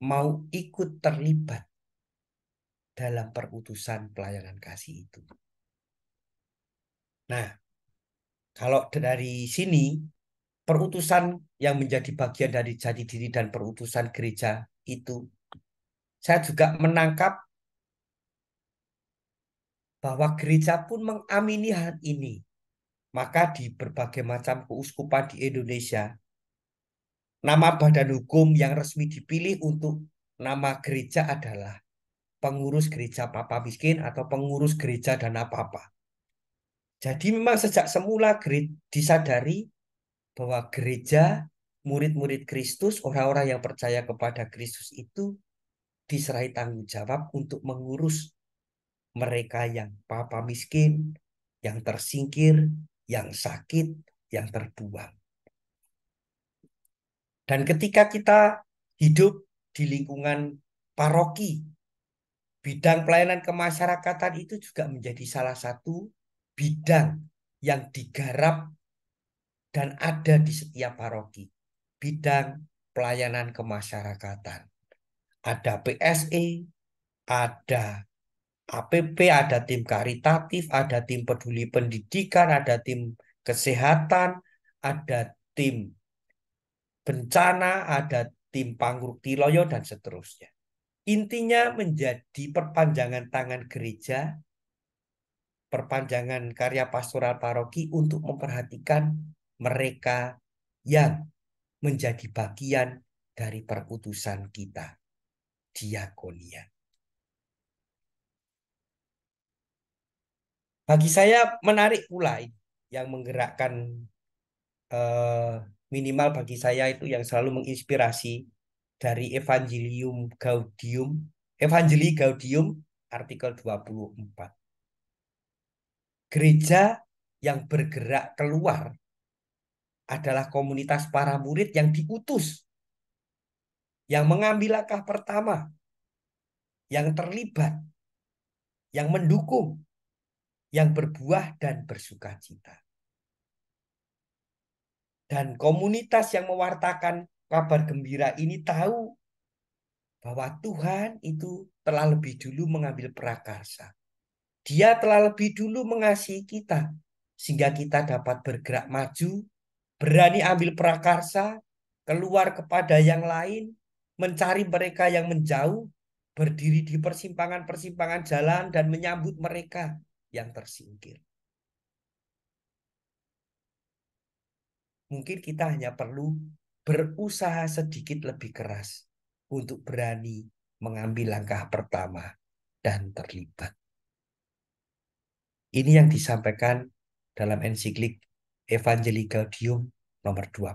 mau ikut terlibat dalam perutusan pelayanan kasih itu. Nah, kalau dari sini perutusan yang menjadi bagian dari jati diri dan perutusan gereja itu saya juga menangkap bahwa gereja pun mengamini hal ini. Maka di berbagai macam keuskupan di Indonesia, nama badan hukum yang resmi dipilih untuk nama gereja adalah pengurus gereja Papa Miskin atau pengurus gereja Dana Papa. Jadi memang sejak semula disadari bahwa gereja murid-murid Kristus, orang-orang yang percaya kepada Kristus itu diserai tanggung jawab untuk mengurus mereka yang papa miskin, yang tersingkir, yang sakit, yang terbuang. Dan ketika kita hidup di lingkungan paroki, bidang pelayanan kemasyarakatan itu juga menjadi salah satu bidang yang digarap dan ada di setiap paroki. Bidang pelayanan kemasyarakatan. Ada PSE, ada APP, ada tim karitatif, ada tim peduli pendidikan, ada tim kesehatan, ada tim bencana, ada tim pangruk tiloyo, dan seterusnya. Intinya menjadi perpanjangan tangan gereja, perpanjangan karya pastoral paroki untuk memperhatikan mereka yang menjadi bagian dari perputusan kita, diakonia. Bagi saya menarik pula yang menggerakkan eh, minimal bagi saya itu yang selalu menginspirasi dari Evangelium Gaudium, Evangelii Gaudium artikel 24. Gereja yang bergerak keluar adalah komunitas para murid yang diutus yang mengambil langkah pertama, yang terlibat, yang mendukung, yang berbuah dan bersuka cita. Dan komunitas yang mewartakan kabar gembira ini tahu bahwa Tuhan itu telah lebih dulu mengambil prakarsa. Dia telah lebih dulu mengasihi kita sehingga kita dapat bergerak maju, berani ambil prakarsa, keluar kepada yang lain, mencari mereka yang menjauh, berdiri di persimpangan-persimpangan jalan dan menyambut mereka yang tersingkir. Mungkin kita hanya perlu berusaha sedikit lebih keras untuk berani mengambil langkah pertama dan terlibat. Ini yang disampaikan dalam ensiklik Evangelii Gaudium nomor 24.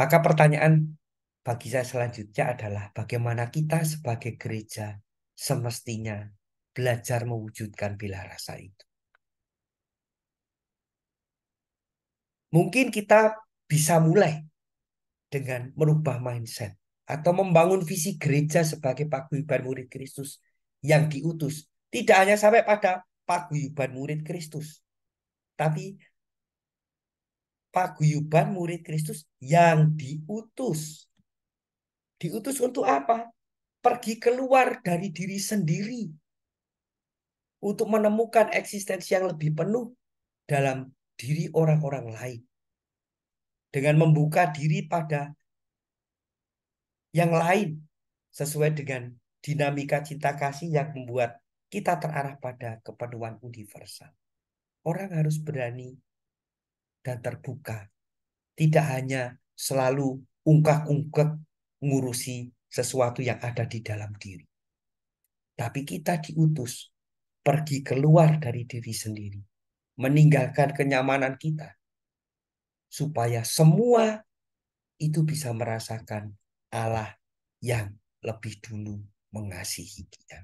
Maka pertanyaan bagi saya selanjutnya adalah bagaimana kita sebagai gereja semestinya belajar mewujudkan bila rasa itu. Mungkin kita bisa mulai dengan merubah mindset atau membangun visi gereja sebagai paguyuban murid Kristus yang diutus. Tidak hanya sampai pada paguyuban murid Kristus, tapi paguyuban murid Kristus yang diutus Diutus untuk apa? Pergi keluar dari diri sendiri untuk menemukan eksistensi yang lebih penuh dalam diri orang-orang lain. Dengan membuka diri pada yang lain sesuai dengan dinamika cinta kasih yang membuat kita terarah pada kepenuhan universal. Orang harus berani dan terbuka. Tidak hanya selalu ungkak-ungkak ngurusi sesuatu yang ada di dalam diri. Tapi kita diutus pergi keluar dari diri sendiri, meninggalkan kenyamanan kita, supaya semua itu bisa merasakan Allah yang lebih dulu mengasihi kita.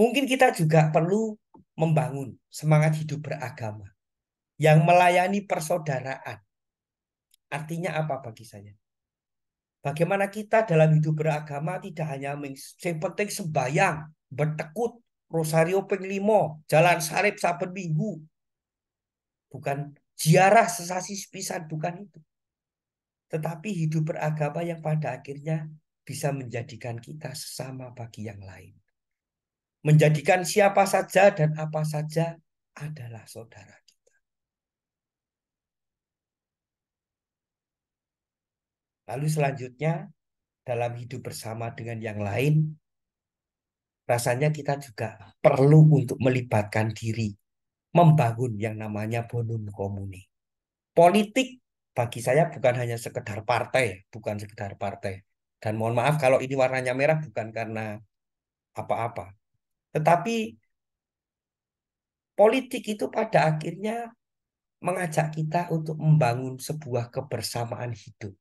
Mungkin kita juga perlu membangun semangat hidup beragama yang melayani persaudaraan. Artinya apa bagi saya? Bagaimana kita dalam hidup beragama tidak hanya yang penting sembayang, bertekut, rosario penglimo, jalan sarip saben minggu. Bukan ziarah sesasi sepisan, bukan itu. Tetapi hidup beragama yang pada akhirnya bisa menjadikan kita sesama bagi yang lain. Menjadikan siapa saja dan apa saja adalah saudara kita. Lalu selanjutnya dalam hidup bersama dengan yang lain, rasanya kita juga perlu untuk melibatkan diri, membangun yang namanya bonum komuni. Politik bagi saya bukan hanya sekedar partai, bukan sekedar partai. Dan mohon maaf kalau ini warnanya merah bukan karena apa-apa. Tetapi politik itu pada akhirnya mengajak kita untuk membangun sebuah kebersamaan hidup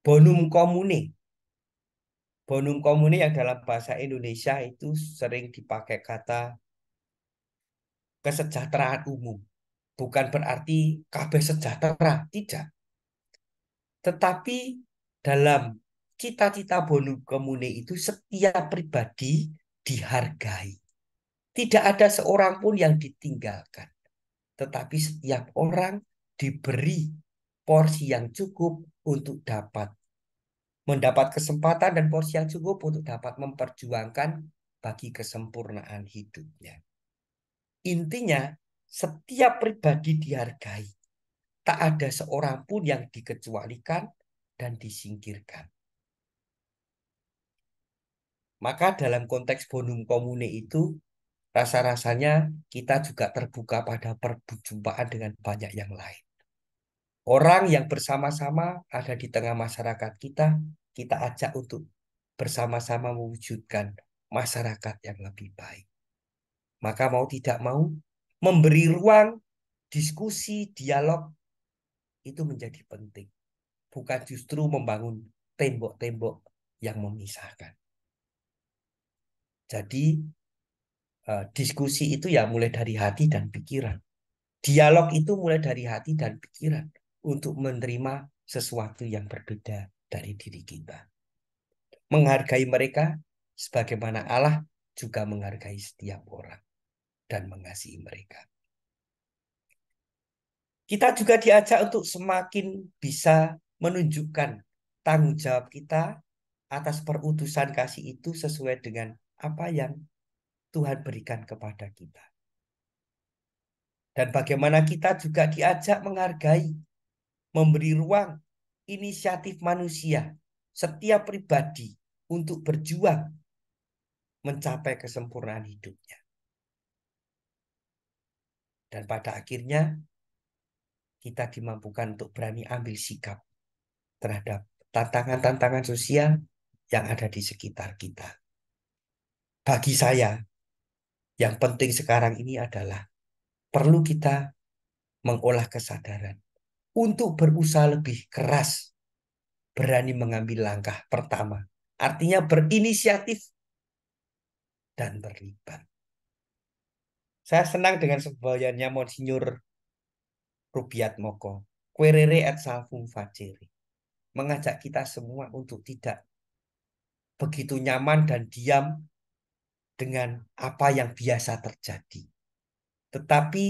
bonum komune. Bonum komune yang dalam bahasa Indonesia itu sering dipakai kata kesejahteraan umum. Bukan berarti kabeh sejahtera, tidak. Tetapi dalam cita-cita bonum komune itu setiap pribadi dihargai. Tidak ada seorang pun yang ditinggalkan. Tetapi setiap orang diberi porsi yang cukup untuk dapat mendapat kesempatan dan porsi yang cukup untuk dapat memperjuangkan bagi kesempurnaan hidupnya. Intinya, setiap pribadi dihargai. Tak ada seorang pun yang dikecualikan dan disingkirkan. Maka dalam konteks bonum komune itu, rasa-rasanya kita juga terbuka pada perjumpaan dengan banyak yang lain. Orang yang bersama-sama ada di tengah masyarakat kita, kita ajak untuk bersama-sama mewujudkan masyarakat yang lebih baik. Maka mau tidak mau, memberi ruang diskusi, dialog itu menjadi penting. Bukan justru membangun tembok-tembok yang memisahkan. Jadi e, diskusi itu ya mulai dari hati dan pikiran. Dialog itu mulai dari hati dan pikiran untuk menerima sesuatu yang berbeda dari diri kita. Menghargai mereka sebagaimana Allah juga menghargai setiap orang dan mengasihi mereka. Kita juga diajak untuk semakin bisa menunjukkan tanggung jawab kita atas perutusan kasih itu sesuai dengan apa yang Tuhan berikan kepada kita. Dan bagaimana kita juga diajak menghargai memberi ruang inisiatif manusia, setiap pribadi untuk berjuang mencapai kesempurnaan hidupnya. Dan pada akhirnya kita dimampukan untuk berani ambil sikap terhadap tantangan-tantangan sosial yang ada di sekitar kita. Bagi saya, yang penting sekarang ini adalah perlu kita mengolah kesadaran untuk berusaha lebih keras, berani mengambil langkah pertama, artinya berinisiatif dan terlibat. Saya senang dengan semboyannya Monsinyur Rubiat Moko, Querere et Salvum Facere, mengajak kita semua untuk tidak begitu nyaman dan diam dengan apa yang biasa terjadi. Tetapi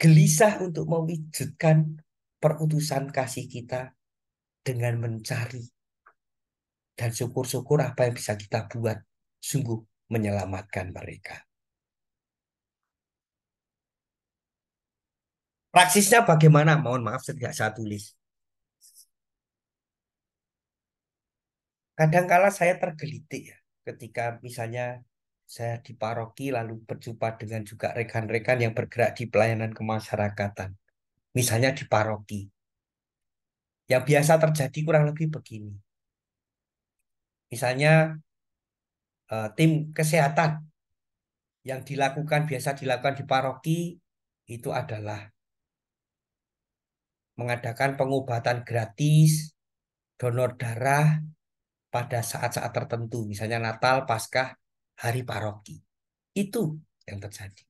gelisah untuk mewujudkan perutusan kasih kita dengan mencari dan syukur-syukur apa yang bisa kita buat sungguh menyelamatkan mereka. Praksisnya bagaimana? Mohon maaf tidak saya tulis. Kadangkala saya tergelitik ya ketika misalnya saya di paroki lalu berjumpa dengan juga rekan-rekan yang bergerak di pelayanan kemasyarakatan. Misalnya di paroki. Yang biasa terjadi kurang lebih begini. Misalnya eh, tim kesehatan yang dilakukan biasa dilakukan di paroki itu adalah mengadakan pengobatan gratis donor darah pada saat-saat tertentu, misalnya Natal, Paskah, hari paroki. Itu yang terjadi.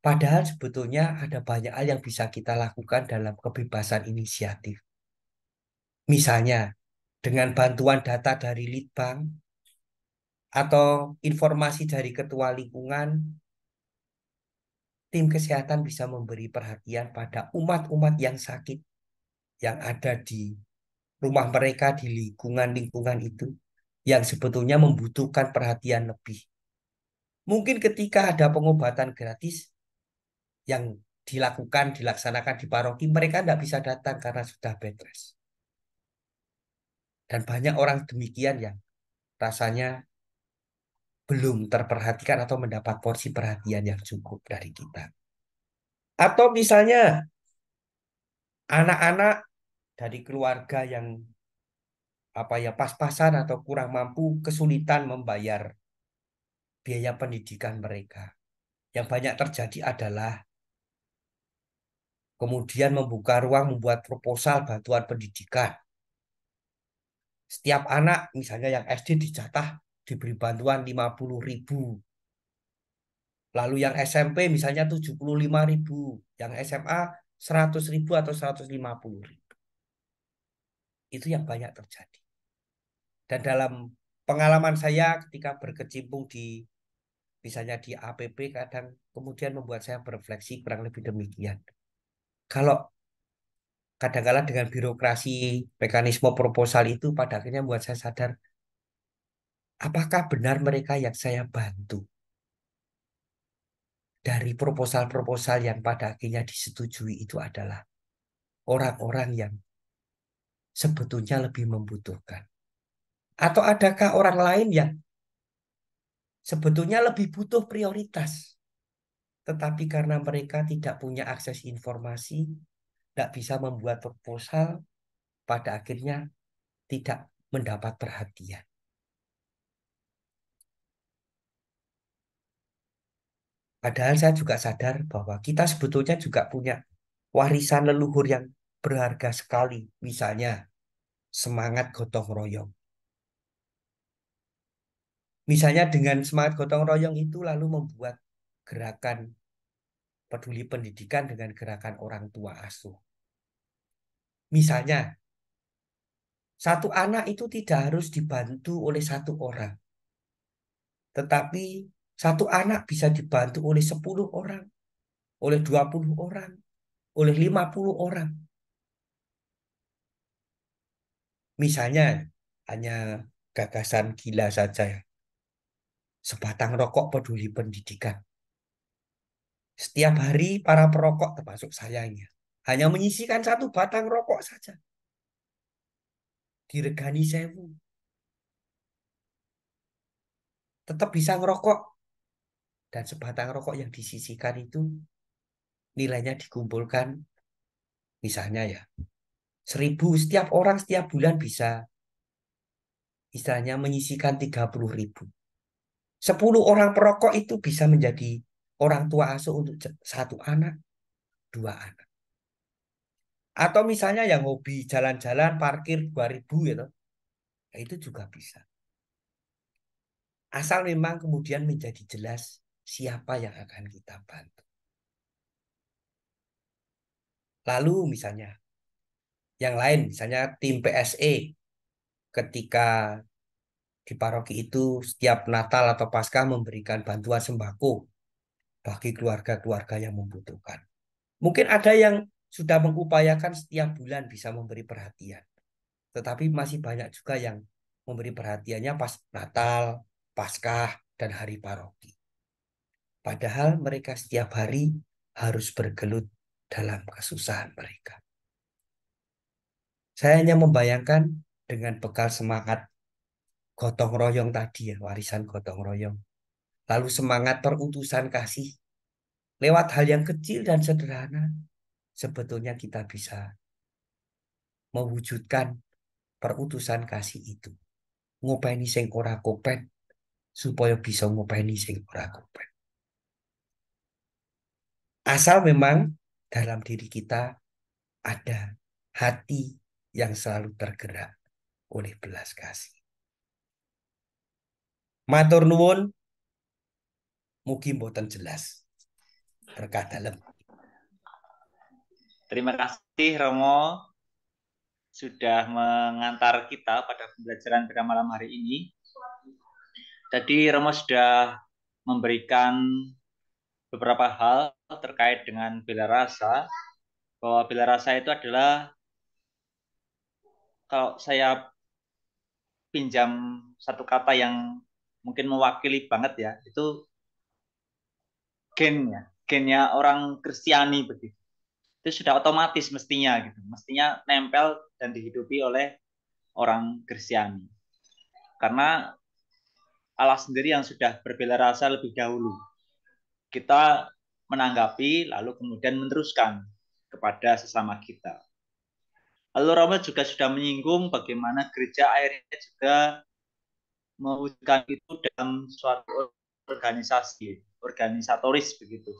Padahal sebetulnya ada banyak hal yang bisa kita lakukan dalam kebebasan inisiatif. Misalnya, dengan bantuan data dari Litbang atau informasi dari ketua lingkungan, tim kesehatan bisa memberi perhatian pada umat-umat yang sakit yang ada di rumah mereka di lingkungan-lingkungan itu yang sebetulnya membutuhkan perhatian lebih. Mungkin ketika ada pengobatan gratis, yang dilakukan, dilaksanakan di paroki, mereka tidak bisa datang karena sudah bed Dan banyak orang demikian yang rasanya belum terperhatikan atau mendapat porsi perhatian yang cukup dari kita. Atau misalnya anak-anak dari keluarga yang apa ya pas-pasan atau kurang mampu kesulitan membayar biaya pendidikan mereka. Yang banyak terjadi adalah kemudian membuka ruang membuat proposal bantuan pendidikan. Setiap anak misalnya yang SD dijatah diberi bantuan 50 ribu. Lalu yang SMP misalnya 75 ribu, yang SMA 100 ribu atau 150 ribu. Itu yang banyak terjadi. Dan dalam pengalaman saya ketika berkecimpung di misalnya di APP kadang kemudian membuat saya berefleksi kurang lebih demikian kalau kadang-kala dengan birokrasi mekanisme proposal itu pada akhirnya buat saya sadar apakah benar mereka yang saya bantu dari proposal-proposal yang pada akhirnya disetujui itu adalah orang-orang yang sebetulnya lebih membutuhkan atau adakah orang lain yang sebetulnya lebih butuh prioritas tetapi karena mereka tidak punya akses informasi, tidak bisa membuat proposal, pada akhirnya tidak mendapat perhatian. Padahal saya juga sadar bahwa kita sebetulnya juga punya warisan leluhur yang berharga sekali, misalnya semangat gotong royong. Misalnya dengan semangat gotong royong itu lalu membuat gerakan peduli pendidikan dengan gerakan orang tua asuh. Misalnya, satu anak itu tidak harus dibantu oleh satu orang. Tetapi satu anak bisa dibantu oleh 10 orang, oleh 20 orang, oleh 50 orang. Misalnya, hanya gagasan gila saja. Ya, sebatang rokok peduli pendidikan. Setiap hari para perokok termasuk sayanya hanya menyisikan satu batang rokok saja. Diregani sewu. Tetap bisa ngerokok. Dan sebatang rokok yang disisikan itu nilainya dikumpulkan misalnya ya seribu setiap orang setiap bulan bisa misalnya menyisikan 30 ribu. 10 orang perokok itu bisa menjadi orang tua asuh untuk satu anak, dua anak. Atau misalnya yang hobi jalan-jalan parkir 2000 gitu. Ya itu juga bisa. Asal memang kemudian menjadi jelas siapa yang akan kita bantu. Lalu misalnya yang lain misalnya tim PSE ketika di paroki itu setiap Natal atau Paskah memberikan bantuan sembako bagi keluarga-keluarga yang membutuhkan. Mungkin ada yang sudah mengupayakan setiap bulan bisa memberi perhatian. Tetapi masih banyak juga yang memberi perhatiannya pas Natal, Paskah, dan hari paroki. Padahal mereka setiap hari harus bergelut dalam kesusahan mereka. Saya hanya membayangkan dengan bekal semangat gotong royong tadi ya, warisan gotong royong lalu semangat perutusan kasih. Lewat hal yang kecil dan sederhana, sebetulnya kita bisa mewujudkan perutusan kasih itu. Ngopeni sing ora kopen, supaya bisa ngopeni sing ora kopen. Asal memang dalam diri kita ada hati yang selalu tergerak oleh belas kasih. Matur nuwun mungkin buatan jelas. Berkah dalam. Terima kasih Romo sudah mengantar kita pada pembelajaran pada malam hari ini. Tadi Romo sudah memberikan beberapa hal terkait dengan bela rasa. Bahwa bela rasa itu adalah kalau saya pinjam satu kata yang mungkin mewakili banget ya, itu gennya, gennya orang Kristiani begitu. Itu sudah otomatis mestinya gitu, mestinya nempel dan dihidupi oleh orang Kristiani. Karena Allah sendiri yang sudah berbela rasa lebih dahulu. Kita menanggapi lalu kemudian meneruskan kepada sesama kita. Lalu Rommel juga sudah menyinggung bagaimana gereja akhirnya juga mewujudkan itu dalam suatu organisasi, organisatoris begitu.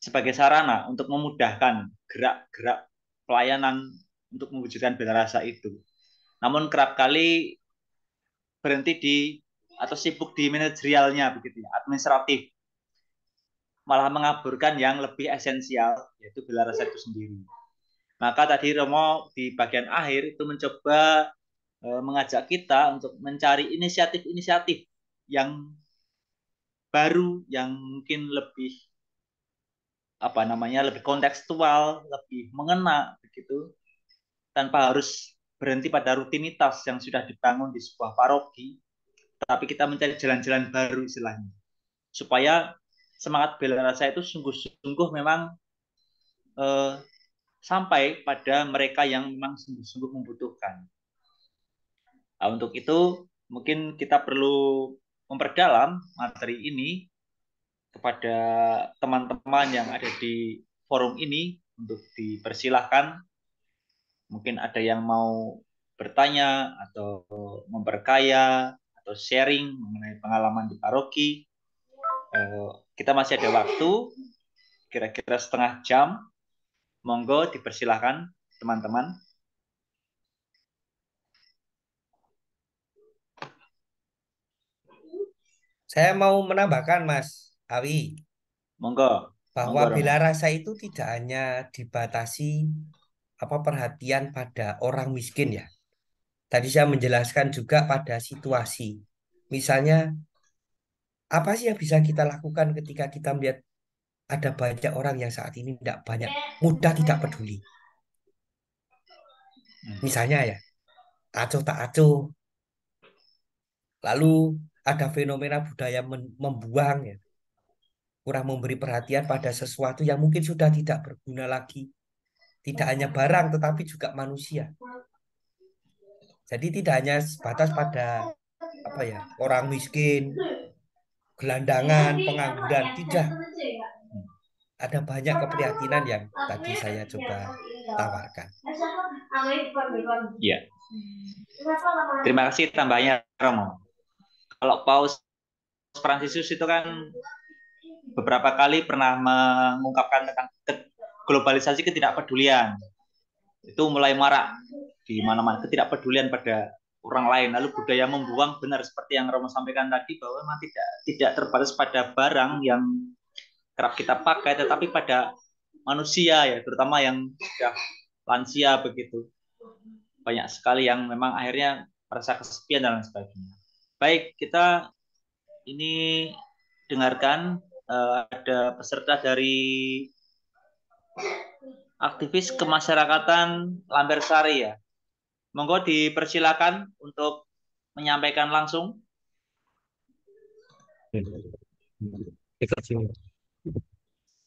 Sebagai sarana untuk memudahkan gerak-gerak pelayanan untuk mewujudkan bela rasa itu. Namun kerap kali berhenti di atau sibuk di manajerialnya begitu ya, administratif. Malah mengaburkan yang lebih esensial yaitu bela rasa itu sendiri. Maka tadi Romo di bagian akhir itu mencoba e, mengajak kita untuk mencari inisiatif-inisiatif yang baru yang mungkin lebih apa namanya lebih kontekstual, lebih mengena begitu tanpa harus berhenti pada rutinitas yang sudah dibangun di sebuah paroki, tapi kita mencari jalan-jalan baru istilahnya supaya semangat bela rasa itu sungguh-sungguh memang eh, sampai pada mereka yang memang sungguh-sungguh membutuhkan. Nah, untuk itu mungkin kita perlu memperdalam materi ini kepada teman-teman yang ada di forum ini untuk dipersilahkan. Mungkin ada yang mau bertanya atau memperkaya atau sharing mengenai pengalaman di paroki. Eh, kita masih ada waktu, kira-kira setengah jam. Monggo dipersilahkan teman-teman. Saya mau menambahkan Mas Awi. Monggo. Bahwa Monggo, bila rasa itu tidak hanya dibatasi apa perhatian pada orang miskin ya. Tadi saya menjelaskan juga pada situasi. Misalnya apa sih yang bisa kita lakukan ketika kita melihat ada banyak orang yang saat ini tidak banyak mudah tidak peduli. Hmm. Misalnya ya, acuh tak acuh. Lalu ada fenomena budaya membuang ya kurang memberi perhatian pada sesuatu yang mungkin sudah tidak berguna lagi tidak hanya barang tetapi juga manusia jadi tidak hanya sebatas pada apa ya orang miskin gelandangan pengangguran tidak ada banyak keprihatinan yang tadi saya coba tawarkan. Ya. Terima kasih tambahnya Romo kalau Paus Fransisius itu kan beberapa kali pernah mengungkapkan tentang globalisasi ketidakpedulian. Itu mulai marak di mana-mana ketidakpedulian pada orang lain. Lalu budaya membuang benar seperti yang Romo sampaikan tadi bahwa memang tidak tidak terbatas pada barang yang kerap kita pakai tetapi pada manusia ya, terutama yang sudah lansia begitu. Banyak sekali yang memang akhirnya merasa kesepian dan lain sebagainya. Baik, kita ini dengarkan uh, ada peserta dari aktivis kemasyarakatan Lambersari ya. Monggo dipersilakan untuk menyampaikan langsung. Terima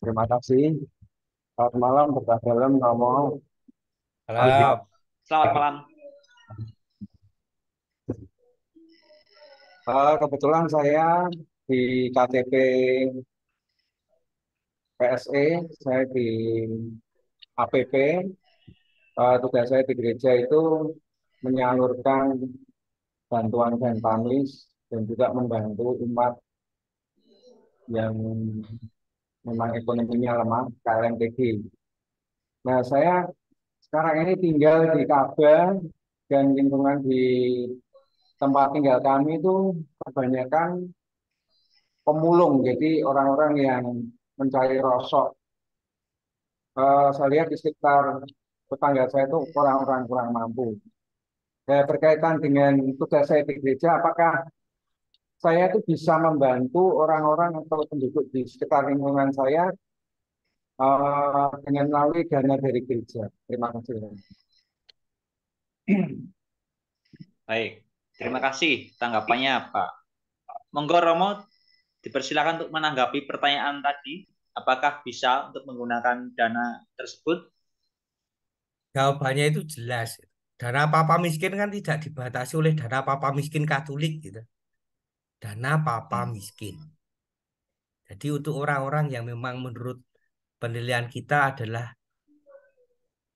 kasih. Selamat malam, Bapak Dalam, Selamat malam. Selamat malam. Uh, kebetulan saya di KTP PSE, saya di APP, uh, eh, tugas saya di gereja itu menyalurkan bantuan dan panis dan juga membantu umat yang memang ekonominya lemah, KLMTG. Nah, saya sekarang ini tinggal di Kabel dan lingkungan di tempat tinggal kami itu kebanyakan pemulung, jadi orang-orang yang mencari rosok. Uh, saya lihat di sekitar tetangga saya itu orang-orang kurang mampu. Ya, berkaitan dengan tugas saya di gereja, apakah saya itu bisa membantu orang-orang atau penduduk di sekitar lingkungan saya uh, dengan melalui dana dari gereja. Terima kasih. Baik, Terima kasih tanggapannya Pak. Monggo Romo dipersilakan untuk menanggapi pertanyaan tadi. Apakah bisa untuk menggunakan dana tersebut? Jawabannya itu jelas. Dana papa miskin kan tidak dibatasi oleh dana papa miskin Katolik gitu. Dana papa hmm. miskin. Jadi untuk orang-orang yang memang menurut penilaian kita adalah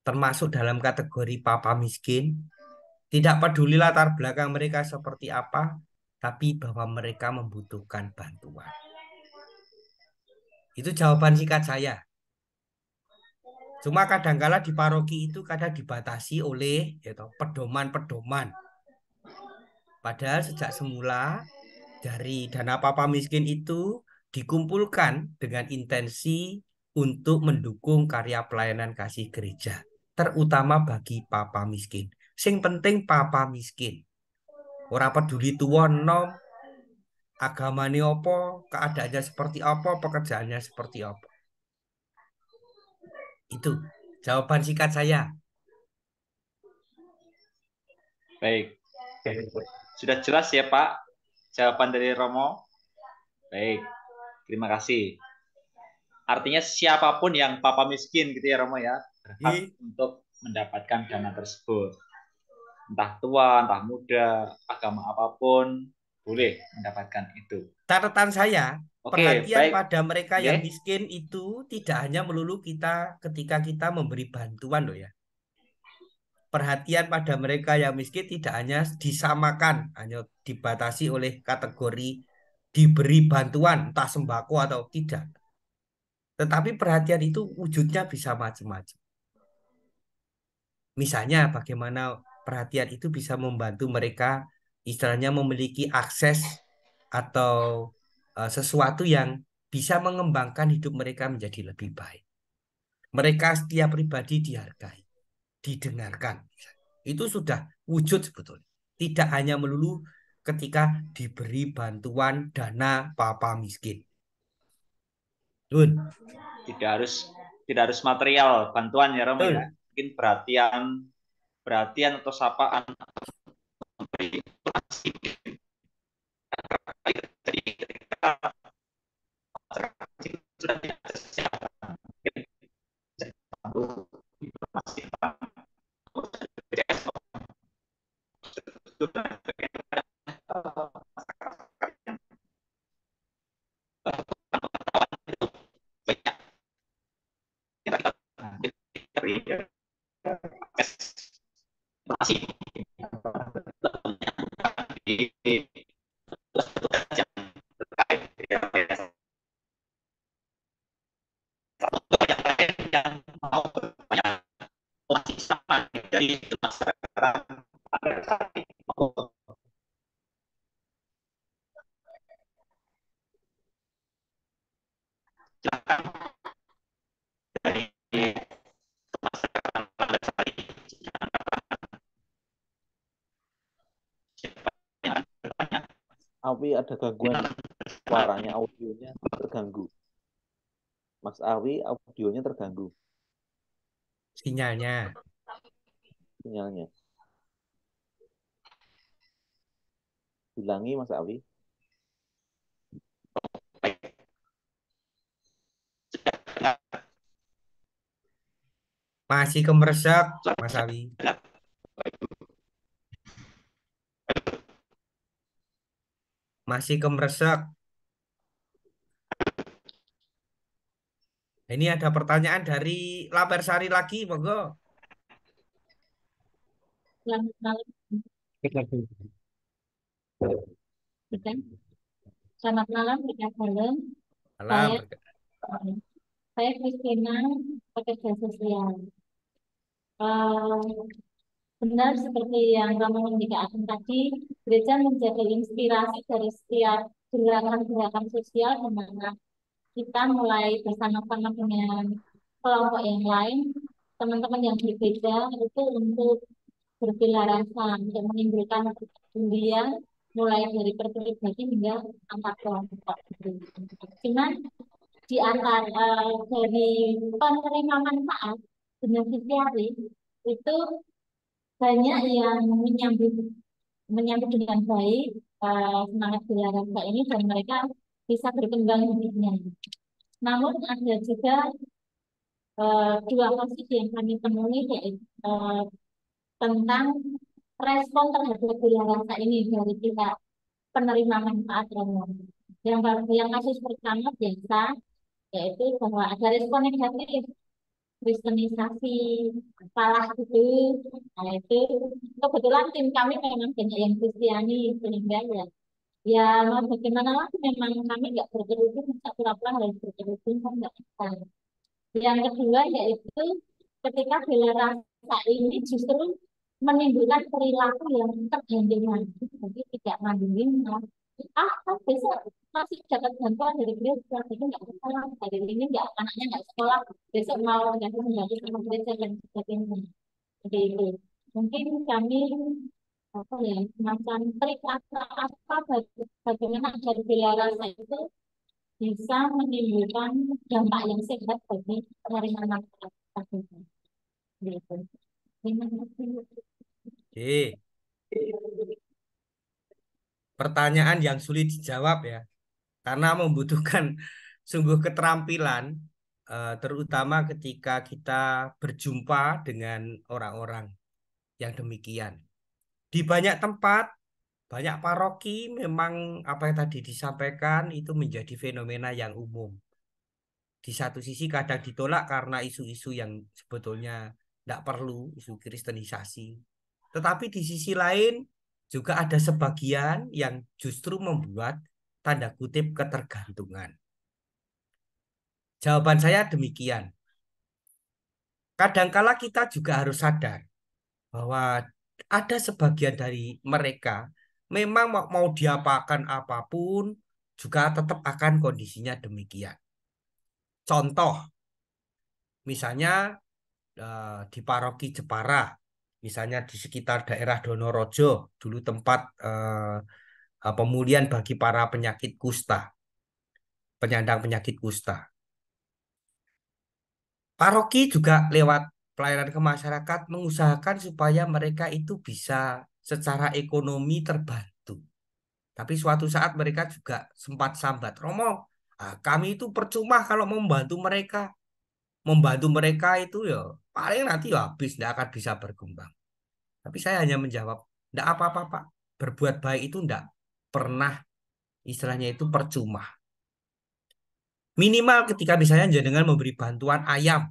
termasuk dalam kategori papa miskin, tidak peduli latar belakang mereka seperti apa, tapi bahwa mereka membutuhkan bantuan. Itu jawaban singkat saya. Cuma kadangkala di paroki itu kadang dibatasi oleh yaitu pedoman-pedoman. Padahal sejak semula dari dana papa miskin itu dikumpulkan dengan intensi untuk mendukung karya pelayanan kasih gereja, terutama bagi papa miskin. Sing penting papa miskin. Ora peduli tuwa nom, agamane apa, keadaannya seperti apa, pekerjaannya seperti apa. Itu jawaban singkat saya. Baik. Sudah jelas ya, Pak? Jawaban dari Romo? Baik. Terima kasih. Artinya siapapun yang papa miskin gitu ya Romo ya, berhak iya. untuk mendapatkan dana tersebut entah tua, entah muda, agama apapun boleh mendapatkan itu. Catatan saya, okay, perhatian baik. pada mereka okay. yang miskin itu tidak hanya melulu kita ketika kita memberi bantuan loh ya. Perhatian pada mereka yang miskin tidak hanya disamakan, hanya dibatasi oleh kategori diberi bantuan, entah sembako atau tidak. Tetapi perhatian itu wujudnya bisa macam-macam. Misalnya bagaimana perhatian itu bisa membantu mereka istilahnya memiliki akses atau uh, sesuatu yang bisa mengembangkan hidup mereka menjadi lebih baik. Mereka setiap pribadi dihargai, didengarkan. Itu sudah wujud sebetulnya. Tidak hanya melulu ketika diberi bantuan dana papa miskin. Dun. Tidak harus tidak harus material bantuan ya Romo ya. Mungkin perhatian perhatian atau sapaan ada gangguan suaranya, audionya terganggu. Mas Awi audionya terganggu. Sinyalnya. Sinyalnya. bilangi Mas Awi. Masih kemersak Mas Awi. Masih kemeresek. Ini ada pertanyaan dari Lapersari lagi, monggo. Selamat malam. Selamat malam, Pak Malam. Malam. Saya, saya Kristina, pekerja sosial. Uh, benar seperti yang kamu indikasikan tadi, gereja menjadi inspirasi dari setiap gerakan-gerakan sosial di mana kita mulai bersama-sama dengan kelompok yang lain, teman-teman yang berbeda itu untuk berpilaran rasa, untuk menimbulkan kemudian mulai dari pribadi hingga antar kelompok. Cuman di antar dari penerima manfaat dengan sisi itu banyak yang menyambut menyambut dengan baik Eh, semangat belajar rasa ini dan mereka bisa berkembang hidupnya. Namun ada juga uh, dua kasus yang kami temui yaitu uh, tentang respon terhadap belajar rasa ini dari pihak penerima manfaat ramuan. Yang, yang kasus pertama biasa yaitu bahwa ada respon negatif kristenisasi salah gitu nah itu kebetulan tim kami memang banyak yang kristiani sehingga ya ya mau bagaimana lagi memang kami nggak berkerudung masa pura-pura harus berkerudung kan nggak bisa yang kedua yaitu ketika bela rasa ini justru menimbulkan perilaku yang tergandengan jadi tidak mandiri ah kan bisa masih dapat bantuan dari beliau setelah itu nggak sekolah dari ini nggak anaknya nggak sekolah besok mau jadi menjadi sama belajar dan sebagainya jadi mungkin kami apa ya semacam trik apa apa bagaimana agar bila rasa itu bisa menimbulkan dampak yang sehat bagi penerimaan anak gitu. Terima kasih. Oke pertanyaan yang sulit dijawab ya karena membutuhkan sungguh keterampilan eh, terutama ketika kita berjumpa dengan orang-orang yang demikian di banyak tempat banyak paroki memang apa yang tadi disampaikan itu menjadi fenomena yang umum di satu sisi kadang ditolak karena isu-isu yang sebetulnya tidak perlu isu kristenisasi tetapi di sisi lain juga ada sebagian yang justru membuat tanda kutip ketergantungan. Jawaban saya demikian. Kadangkala kita juga harus sadar bahwa ada sebagian dari mereka memang mau, diapakan apapun juga tetap akan kondisinya demikian. Contoh, misalnya eh, di paroki Jepara misalnya di sekitar daerah Donorojo dulu tempat eh, eh, pemulihan bagi para penyakit kusta penyandang penyakit kusta paroki juga lewat pelayanan ke masyarakat mengusahakan supaya mereka itu bisa secara ekonomi terbantu tapi suatu saat mereka juga sempat sambat romo ah, kami itu percuma kalau membantu mereka membantu mereka itu ya paling nanti ya habis tidak akan bisa berkembang tapi saya hanya menjawab tidak apa-apa pak berbuat baik itu tidak pernah istilahnya itu percuma minimal ketika misalnya jenengan memberi bantuan ayam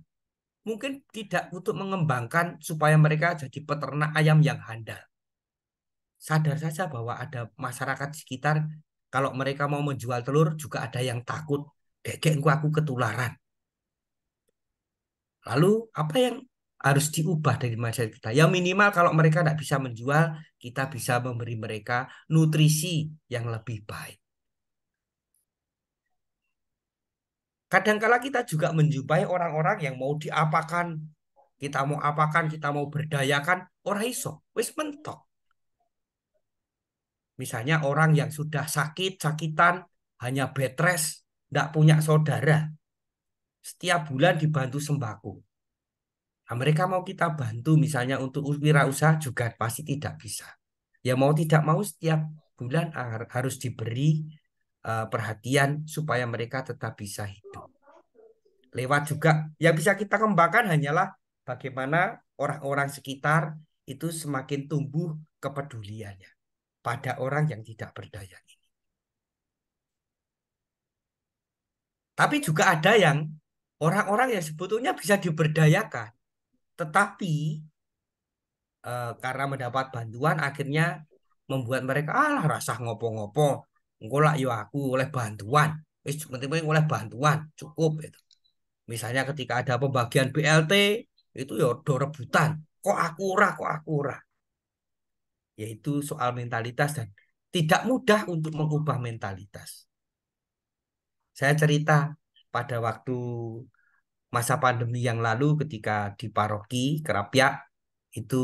mungkin tidak untuk mengembangkan supaya mereka jadi peternak ayam yang handal sadar saja bahwa ada masyarakat sekitar kalau mereka mau menjual telur juga ada yang takut gegek aku ketularan Lalu apa yang harus diubah dari mindset kita? Yang minimal kalau mereka tidak bisa menjual, kita bisa memberi mereka nutrisi yang lebih baik. Kadangkala kita juga menjumpai orang-orang yang mau diapakan, kita mau apakan, kita mau berdayakan, orang iso, wis mentok. Misalnya orang yang sudah sakit, sakitan, hanya bed tidak punya saudara, setiap bulan dibantu sembako. Nah, mereka mau kita bantu misalnya untuk usaha juga pasti tidak bisa. Ya mau tidak mau setiap bulan harus diberi eh, perhatian supaya mereka tetap bisa hidup. Lewat juga yang bisa kita kembangkan hanyalah bagaimana orang-orang sekitar itu semakin tumbuh kepeduliannya pada orang yang tidak berdaya ini. Tapi juga ada yang orang-orang yang sebetulnya bisa diberdayakan, tetapi e, karena mendapat bantuan akhirnya membuat mereka alah rasa ngopo-ngopo, ngolak yo aku oleh bantuan, wis penting-penting oleh bantuan cukup itu. Misalnya ketika ada pembagian BLT itu yo ya do rebutan, kok aku ora, kok aku ora. Yaitu soal mentalitas dan tidak mudah untuk mengubah mentalitas. Saya cerita pada waktu masa pandemi yang lalu ketika di paroki Kerapiak itu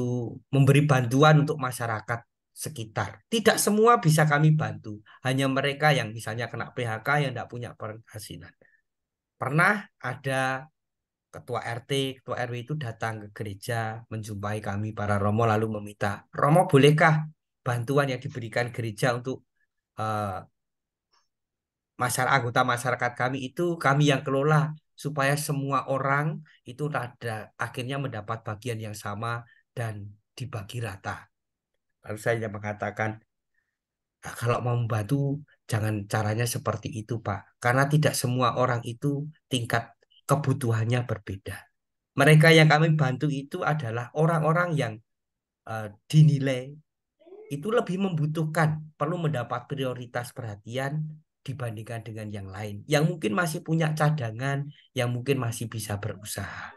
memberi bantuan untuk masyarakat sekitar. Tidak semua bisa kami bantu, hanya mereka yang misalnya kena PHK yang tidak punya penghasilan. Pernah ada ketua RT, ketua RW itu datang ke gereja menjumpai kami para romo lalu meminta, "Romo, bolehkah bantuan yang diberikan gereja untuk uh, masyarakat anggota masyarakat kami itu kami yang kelola supaya semua orang itu ada akhirnya mendapat bagian yang sama dan dibagi rata. Lalu saya mengatakan nah, kalau mau membantu jangan caranya seperti itu Pak. Karena tidak semua orang itu tingkat kebutuhannya berbeda. Mereka yang kami bantu itu adalah orang-orang yang uh, dinilai itu lebih membutuhkan, perlu mendapat prioritas perhatian dibandingkan dengan yang lain yang mungkin masih punya cadangan yang mungkin masih bisa berusaha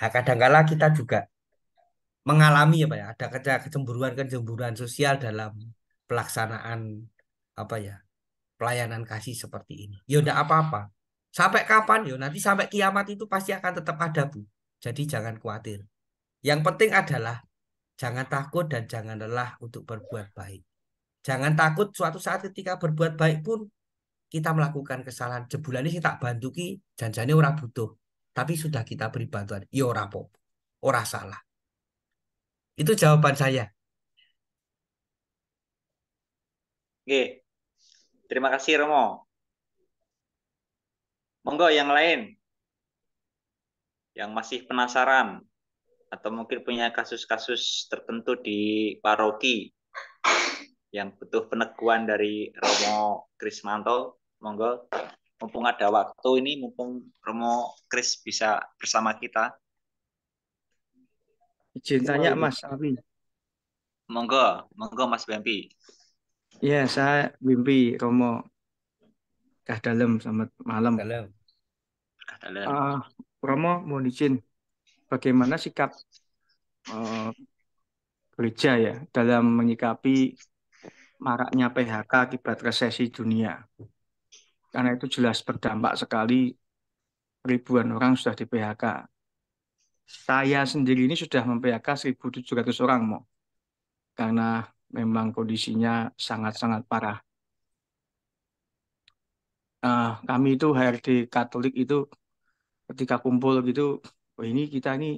nah, kadangkala kita juga mengalami apa ya ada kecemburuan kecemburuan sosial dalam pelaksanaan apa ya pelayanan kasih seperti ini ya udah apa-apa sampai kapan ya nanti sampai kiamat itu pasti akan tetap ada bu jadi jangan khawatir yang penting adalah jangan takut dan jangan lelah untuk berbuat baik Jangan takut suatu saat ketika berbuat baik pun kita melakukan kesalahan. Jebulan ini tak bantu ki, janjane ora butuh. Tapi sudah kita beri bantuan. Ya ora apa Ora salah. Itu jawaban saya. Oke. Terima kasih Romo. Monggo yang lain. Yang masih penasaran atau mungkin punya kasus-kasus tertentu di paroki yang butuh peneguhan dari Romo Krismanto monggo mumpung ada waktu ini mumpung Romo Kris bisa bersama kita izin tanya Mas Abi monggo monggo Mas Bempi ya saya Bempi Romo Kah dalam selamat malam Dalem dalam uh, ah, Romo mau izin bagaimana sikap uh, gereja ya dalam menyikapi maraknya PHK akibat resesi dunia. Karena itu jelas berdampak sekali ribuan orang sudah di PHK. Saya sendiri ini sudah mem-PHK 1.700 orang, Mo. Karena memang kondisinya sangat-sangat parah. Uh, kami itu HRD Katolik itu ketika kumpul gitu, oh ini kita ini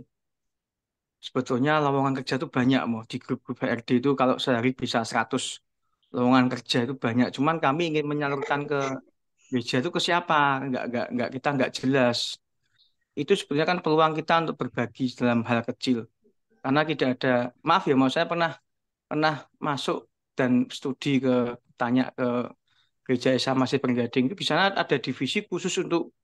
sebetulnya lowongan kerja itu banyak mau di grup-grup HRD itu kalau sehari bisa 100 lowongan kerja itu banyak. Cuman kami ingin menyalurkan ke gereja itu ke siapa? Enggak enggak enggak kita enggak jelas. Itu sebenarnya kan peluang kita untuk berbagi dalam hal kecil. Karena tidak ada maaf ya, mau saya pernah pernah masuk dan studi ke tanya ke gereja Esa masih Penggading itu di sana ada divisi khusus untuk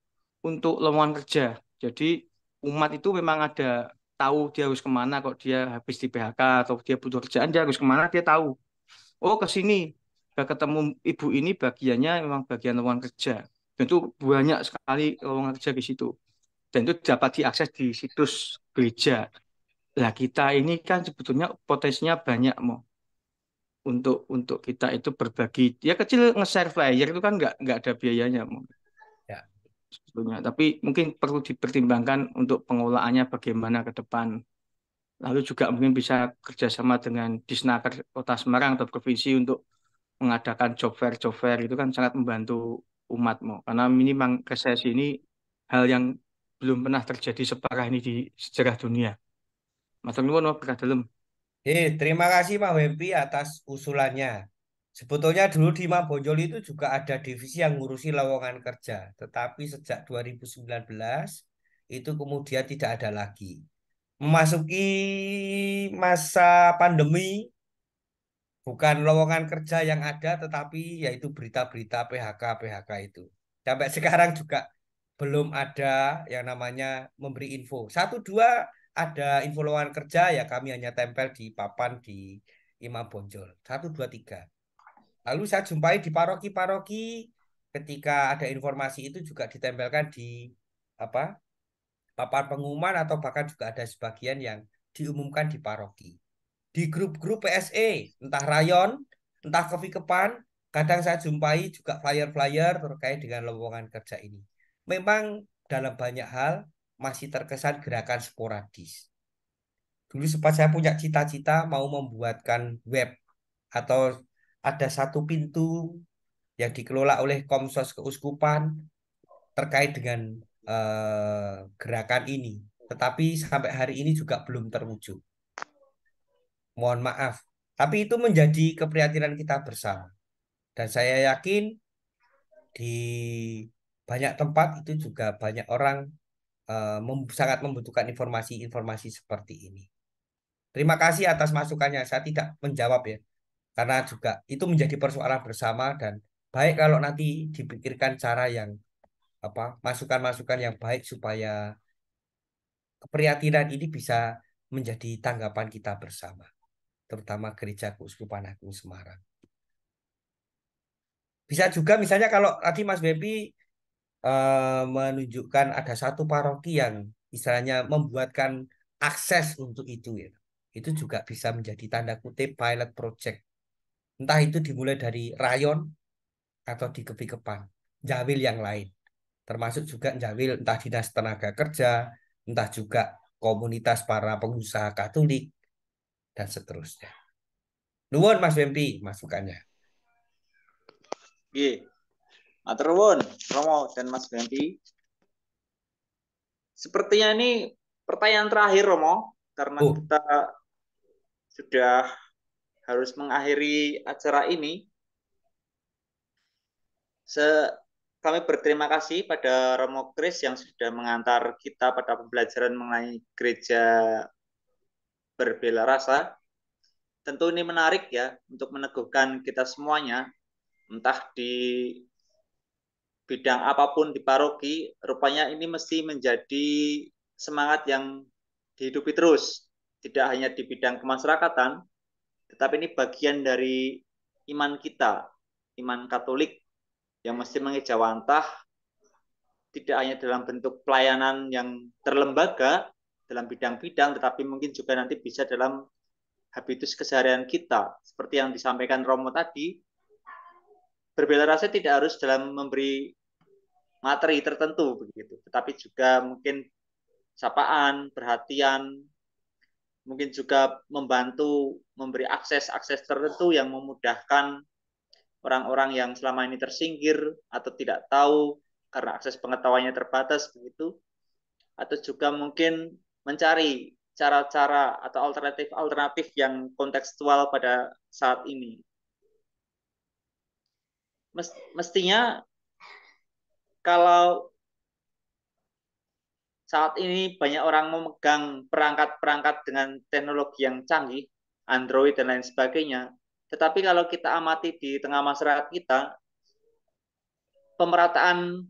untuk lowongan kerja. Jadi umat itu memang ada tahu dia harus kemana kok dia habis di PHK atau dia butuh kerjaan dia harus kemana dia tahu oh ke sini ketemu ibu ini bagiannya memang bagian lowongan kerja Tentu banyak sekali lowongan kerja di situ dan itu dapat diakses di situs gereja lah kita ini kan sebetulnya potensinya banyak mau untuk untuk kita itu berbagi ya kecil nge-share flyer itu kan nggak nggak ada biayanya mau ya. sebetulnya tapi mungkin perlu dipertimbangkan untuk pengolahannya bagaimana ke depan lalu juga mungkin bisa kerjasama dengan Disnaker Kota Semarang atau provinsi untuk mengadakan job fair job fair itu kan sangat membantu umatmu karena minimal resesi ini hal yang belum pernah terjadi separah ini di sejarah dunia. Matur nuwun kita Dalam. Eh, terima kasih Pak Wempi atas usulannya. Sebetulnya dulu di Mabonjol itu juga ada divisi yang ngurusi lowongan kerja, tetapi sejak 2019 itu kemudian tidak ada lagi memasuki masa pandemi bukan lowongan kerja yang ada tetapi yaitu berita-berita PHK PHK itu. Sampai sekarang juga belum ada yang namanya memberi info. Satu dua ada info lowongan kerja ya kami hanya tempel di papan di Imam Bonjol. Satu dua tiga. Lalu saya jumpai di paroki-paroki ketika ada informasi itu juga ditempelkan di apa papan pengumuman atau bahkan juga ada sebagian yang diumumkan di paroki. Di grup-grup PSE, entah rayon, entah kopi kepan, kadang saya jumpai juga flyer-flyer terkait dengan lowongan kerja ini. Memang dalam banyak hal masih terkesan gerakan sporadis. Dulu sempat saya punya cita-cita mau membuatkan web atau ada satu pintu yang dikelola oleh Komsos Keuskupan terkait dengan Eh, gerakan ini, tetapi sampai hari ini juga belum terwujud. Mohon maaf, tapi itu menjadi keprihatinan kita bersama. Dan saya yakin di banyak tempat itu juga banyak orang eh, sangat membutuhkan informasi-informasi seperti ini. Terima kasih atas masukannya. Saya tidak menjawab ya, karena juga itu menjadi persoalan bersama dan baik kalau nanti dipikirkan cara yang apa masukan-masukan yang baik supaya keprihatinan ini bisa menjadi tanggapan kita bersama, terutama Gereja Keuskupan Agung Semarang. Bisa juga misalnya kalau tadi Mas Bebi eh, menunjukkan ada satu paroki yang misalnya membuatkan akses untuk itu, ya. itu juga bisa menjadi tanda kutip pilot project. Entah itu dimulai dari rayon atau di kepi-kepan, jawil yang lain termasuk juga Jawil entah dinas tenaga kerja, entah juga komunitas para pengusaha Katolik dan seterusnya. Nuwun Mas Wempi masukannya. Nggih. Matur nuwun Romo dan Mas Wempi. Sepertinya ini pertanyaan terakhir Romo karena oh. kita sudah harus mengakhiri acara ini. Se kami berterima kasih pada Romo Kris yang sudah mengantar kita pada pembelajaran mengenai gereja berbela rasa. Tentu ini menarik ya untuk meneguhkan kita semuanya, entah di bidang apapun di paroki, rupanya ini mesti menjadi semangat yang dihidupi terus. Tidak hanya di bidang kemasyarakatan, tetapi ini bagian dari iman kita, iman Katolik yang mesti mengejawantah tidak hanya dalam bentuk pelayanan yang terlembaga dalam bidang-bidang, tetapi mungkin juga nanti bisa dalam habitus keseharian kita. Seperti yang disampaikan Romo tadi, berbeda rasa tidak harus dalam memberi materi tertentu begitu, tetapi juga mungkin sapaan, perhatian, mungkin juga membantu memberi akses-akses tertentu yang memudahkan orang-orang yang selama ini tersingkir atau tidak tahu karena akses pengetahuannya terbatas begitu atau juga mungkin mencari cara-cara atau alternatif-alternatif yang kontekstual pada saat ini. Mestinya kalau saat ini banyak orang memegang perangkat-perangkat dengan teknologi yang canggih, Android dan lain sebagainya, tetapi kalau kita amati di tengah masyarakat kita, pemerataan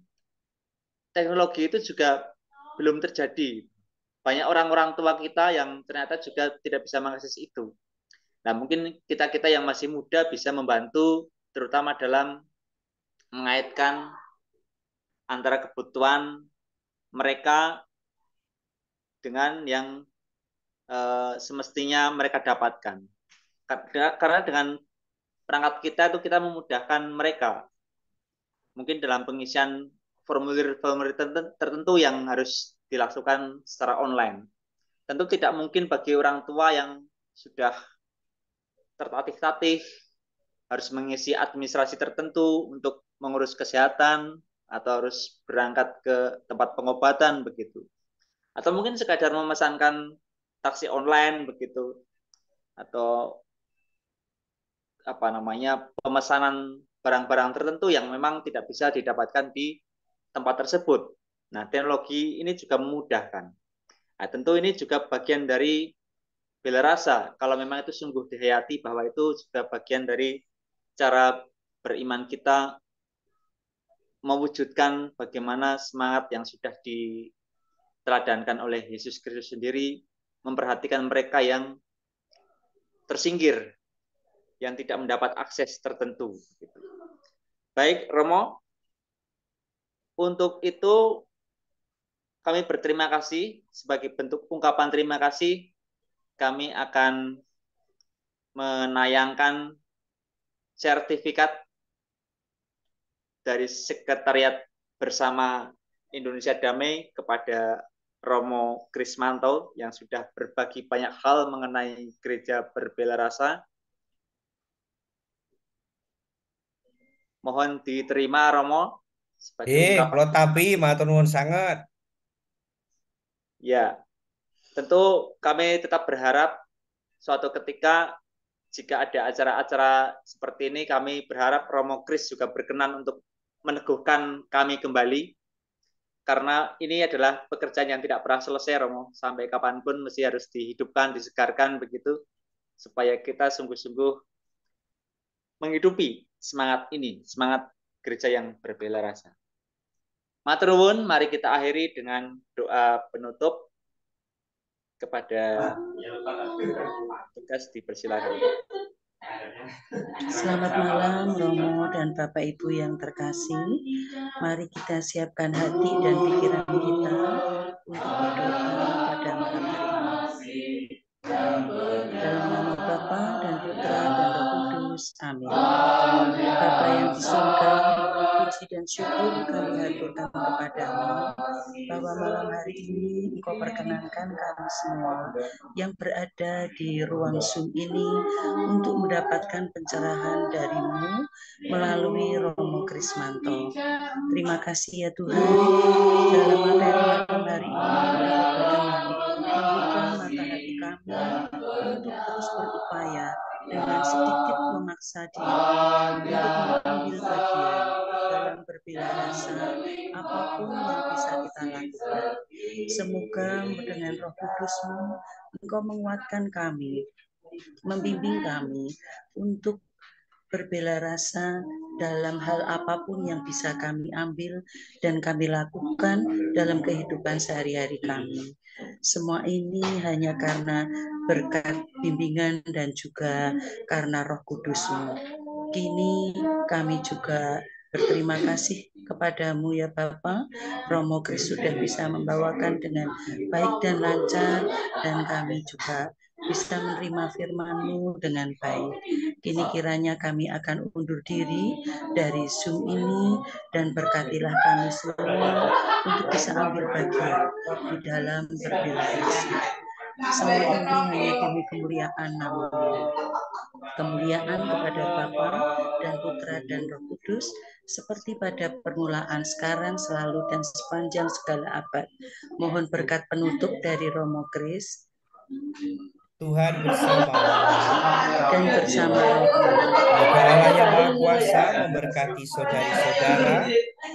teknologi itu juga belum terjadi. Banyak orang-orang tua kita yang ternyata juga tidak bisa mengakses itu. Nah, mungkin kita-kita yang masih muda bisa membantu terutama dalam mengaitkan antara kebutuhan mereka dengan yang eh, semestinya mereka dapatkan karena dengan perangkat kita itu kita memudahkan mereka mungkin dalam pengisian formulir formulir tertentu yang harus dilakukan secara online tentu tidak mungkin bagi orang tua yang sudah tertatih-tatih harus mengisi administrasi tertentu untuk mengurus kesehatan atau harus berangkat ke tempat pengobatan begitu atau mungkin sekadar memesankan taksi online begitu atau apa namanya pemesanan barang-barang tertentu yang memang tidak bisa didapatkan di tempat tersebut. Nah, teknologi ini juga memudahkan. Nah, tentu ini juga bagian dari bela rasa. Kalau memang itu sungguh dihayati bahwa itu juga bagian dari cara beriman kita mewujudkan bagaimana semangat yang sudah diteladankan oleh Yesus Kristus sendiri memperhatikan mereka yang tersingkir yang tidak mendapat akses tertentu. Gitu. Baik, Romo. Untuk itu kami berterima kasih sebagai bentuk ungkapan terima kasih kami akan menayangkan sertifikat dari sekretariat bersama Indonesia Damai kepada Romo Krismanto yang sudah berbagi banyak hal mengenai gereja berbela rasa Mohon diterima Romo. Eh, kalau tapi matur nuwun sangat. Ya, tentu kami tetap berharap suatu ketika jika ada acara-acara seperti ini kami berharap Romo Kris juga berkenan untuk meneguhkan kami kembali karena ini adalah pekerjaan yang tidak pernah selesai Romo sampai kapanpun mesti harus dihidupkan disegarkan begitu supaya kita sungguh-sungguh menghidupi semangat ini, semangat gereja yang berbela rasa. Maturwun, mari kita akhiri dengan doa penutup kepada tugas dipersilakan. Selamat malam Romo dan Bapak Ibu yang terkasih. Mari kita siapkan hati dan pikiran kita untuk berdoa pada malam hari ini. Dalam nama Bapa dan Putra dan Roh Kudus. Amin. Harta yang di puji dan syukur kami haturkan kepadamu, bahwa malam hari ini Engkau perkenankan kami semua yang berada di ruang Zoom ini untuk mendapatkan pencerahan darimu melalui Romo Krismanto. Terima kasih ya Tuhan, dalam materi malam hari ini, membuka mata hati kami untuk terus berupaya dengan sedikit memaksa diri untuk mengambil bagian dalam berbela rasa apapun yang bisa kita lakukan. Semoga dengan roh kudusmu, engkau menguatkan kami, membimbing kami untuk berbela rasa dalam hal apapun yang bisa kami ambil dan kami lakukan dalam kehidupan sehari-hari kami. Semua ini hanya karena berkat bimbingan dan juga karena roh kudusmu. Kini kami juga berterima kasih kepadamu ya Bapa. Romo Kris sudah bisa membawakan dengan baik dan lancar dan kami juga bisa menerima firman-Mu dengan baik. Kini kiranya kami akan undur diri dari Zoom ini dan berkatilah kami semua untuk bisa ambil bagian di dalam berbela Semua ini hanya demi kemuliaan namamu. Kemuliaan kepada Bapa dan Putra dan Roh Kudus, seperti pada permulaan sekarang, selalu, dan sepanjang segala abad. Mohon berkat penutup dari Romo Kris. Tuhan bersama dan bersama Moga Allah yang Maha Kuasa memberkati saudara saudara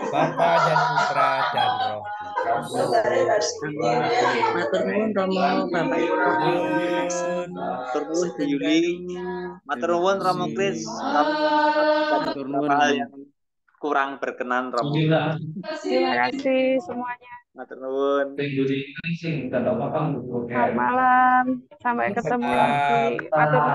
Bapa dan Putra dan Roh Kudus. Romo, Bapak Ibu. Matur Bu Yuli. Matur Romo Kris. yang kurang berkenan Romo. Terima kasih semuanya. Matur nuwun. Selamat malam. Sampai ketemu lagi. Matur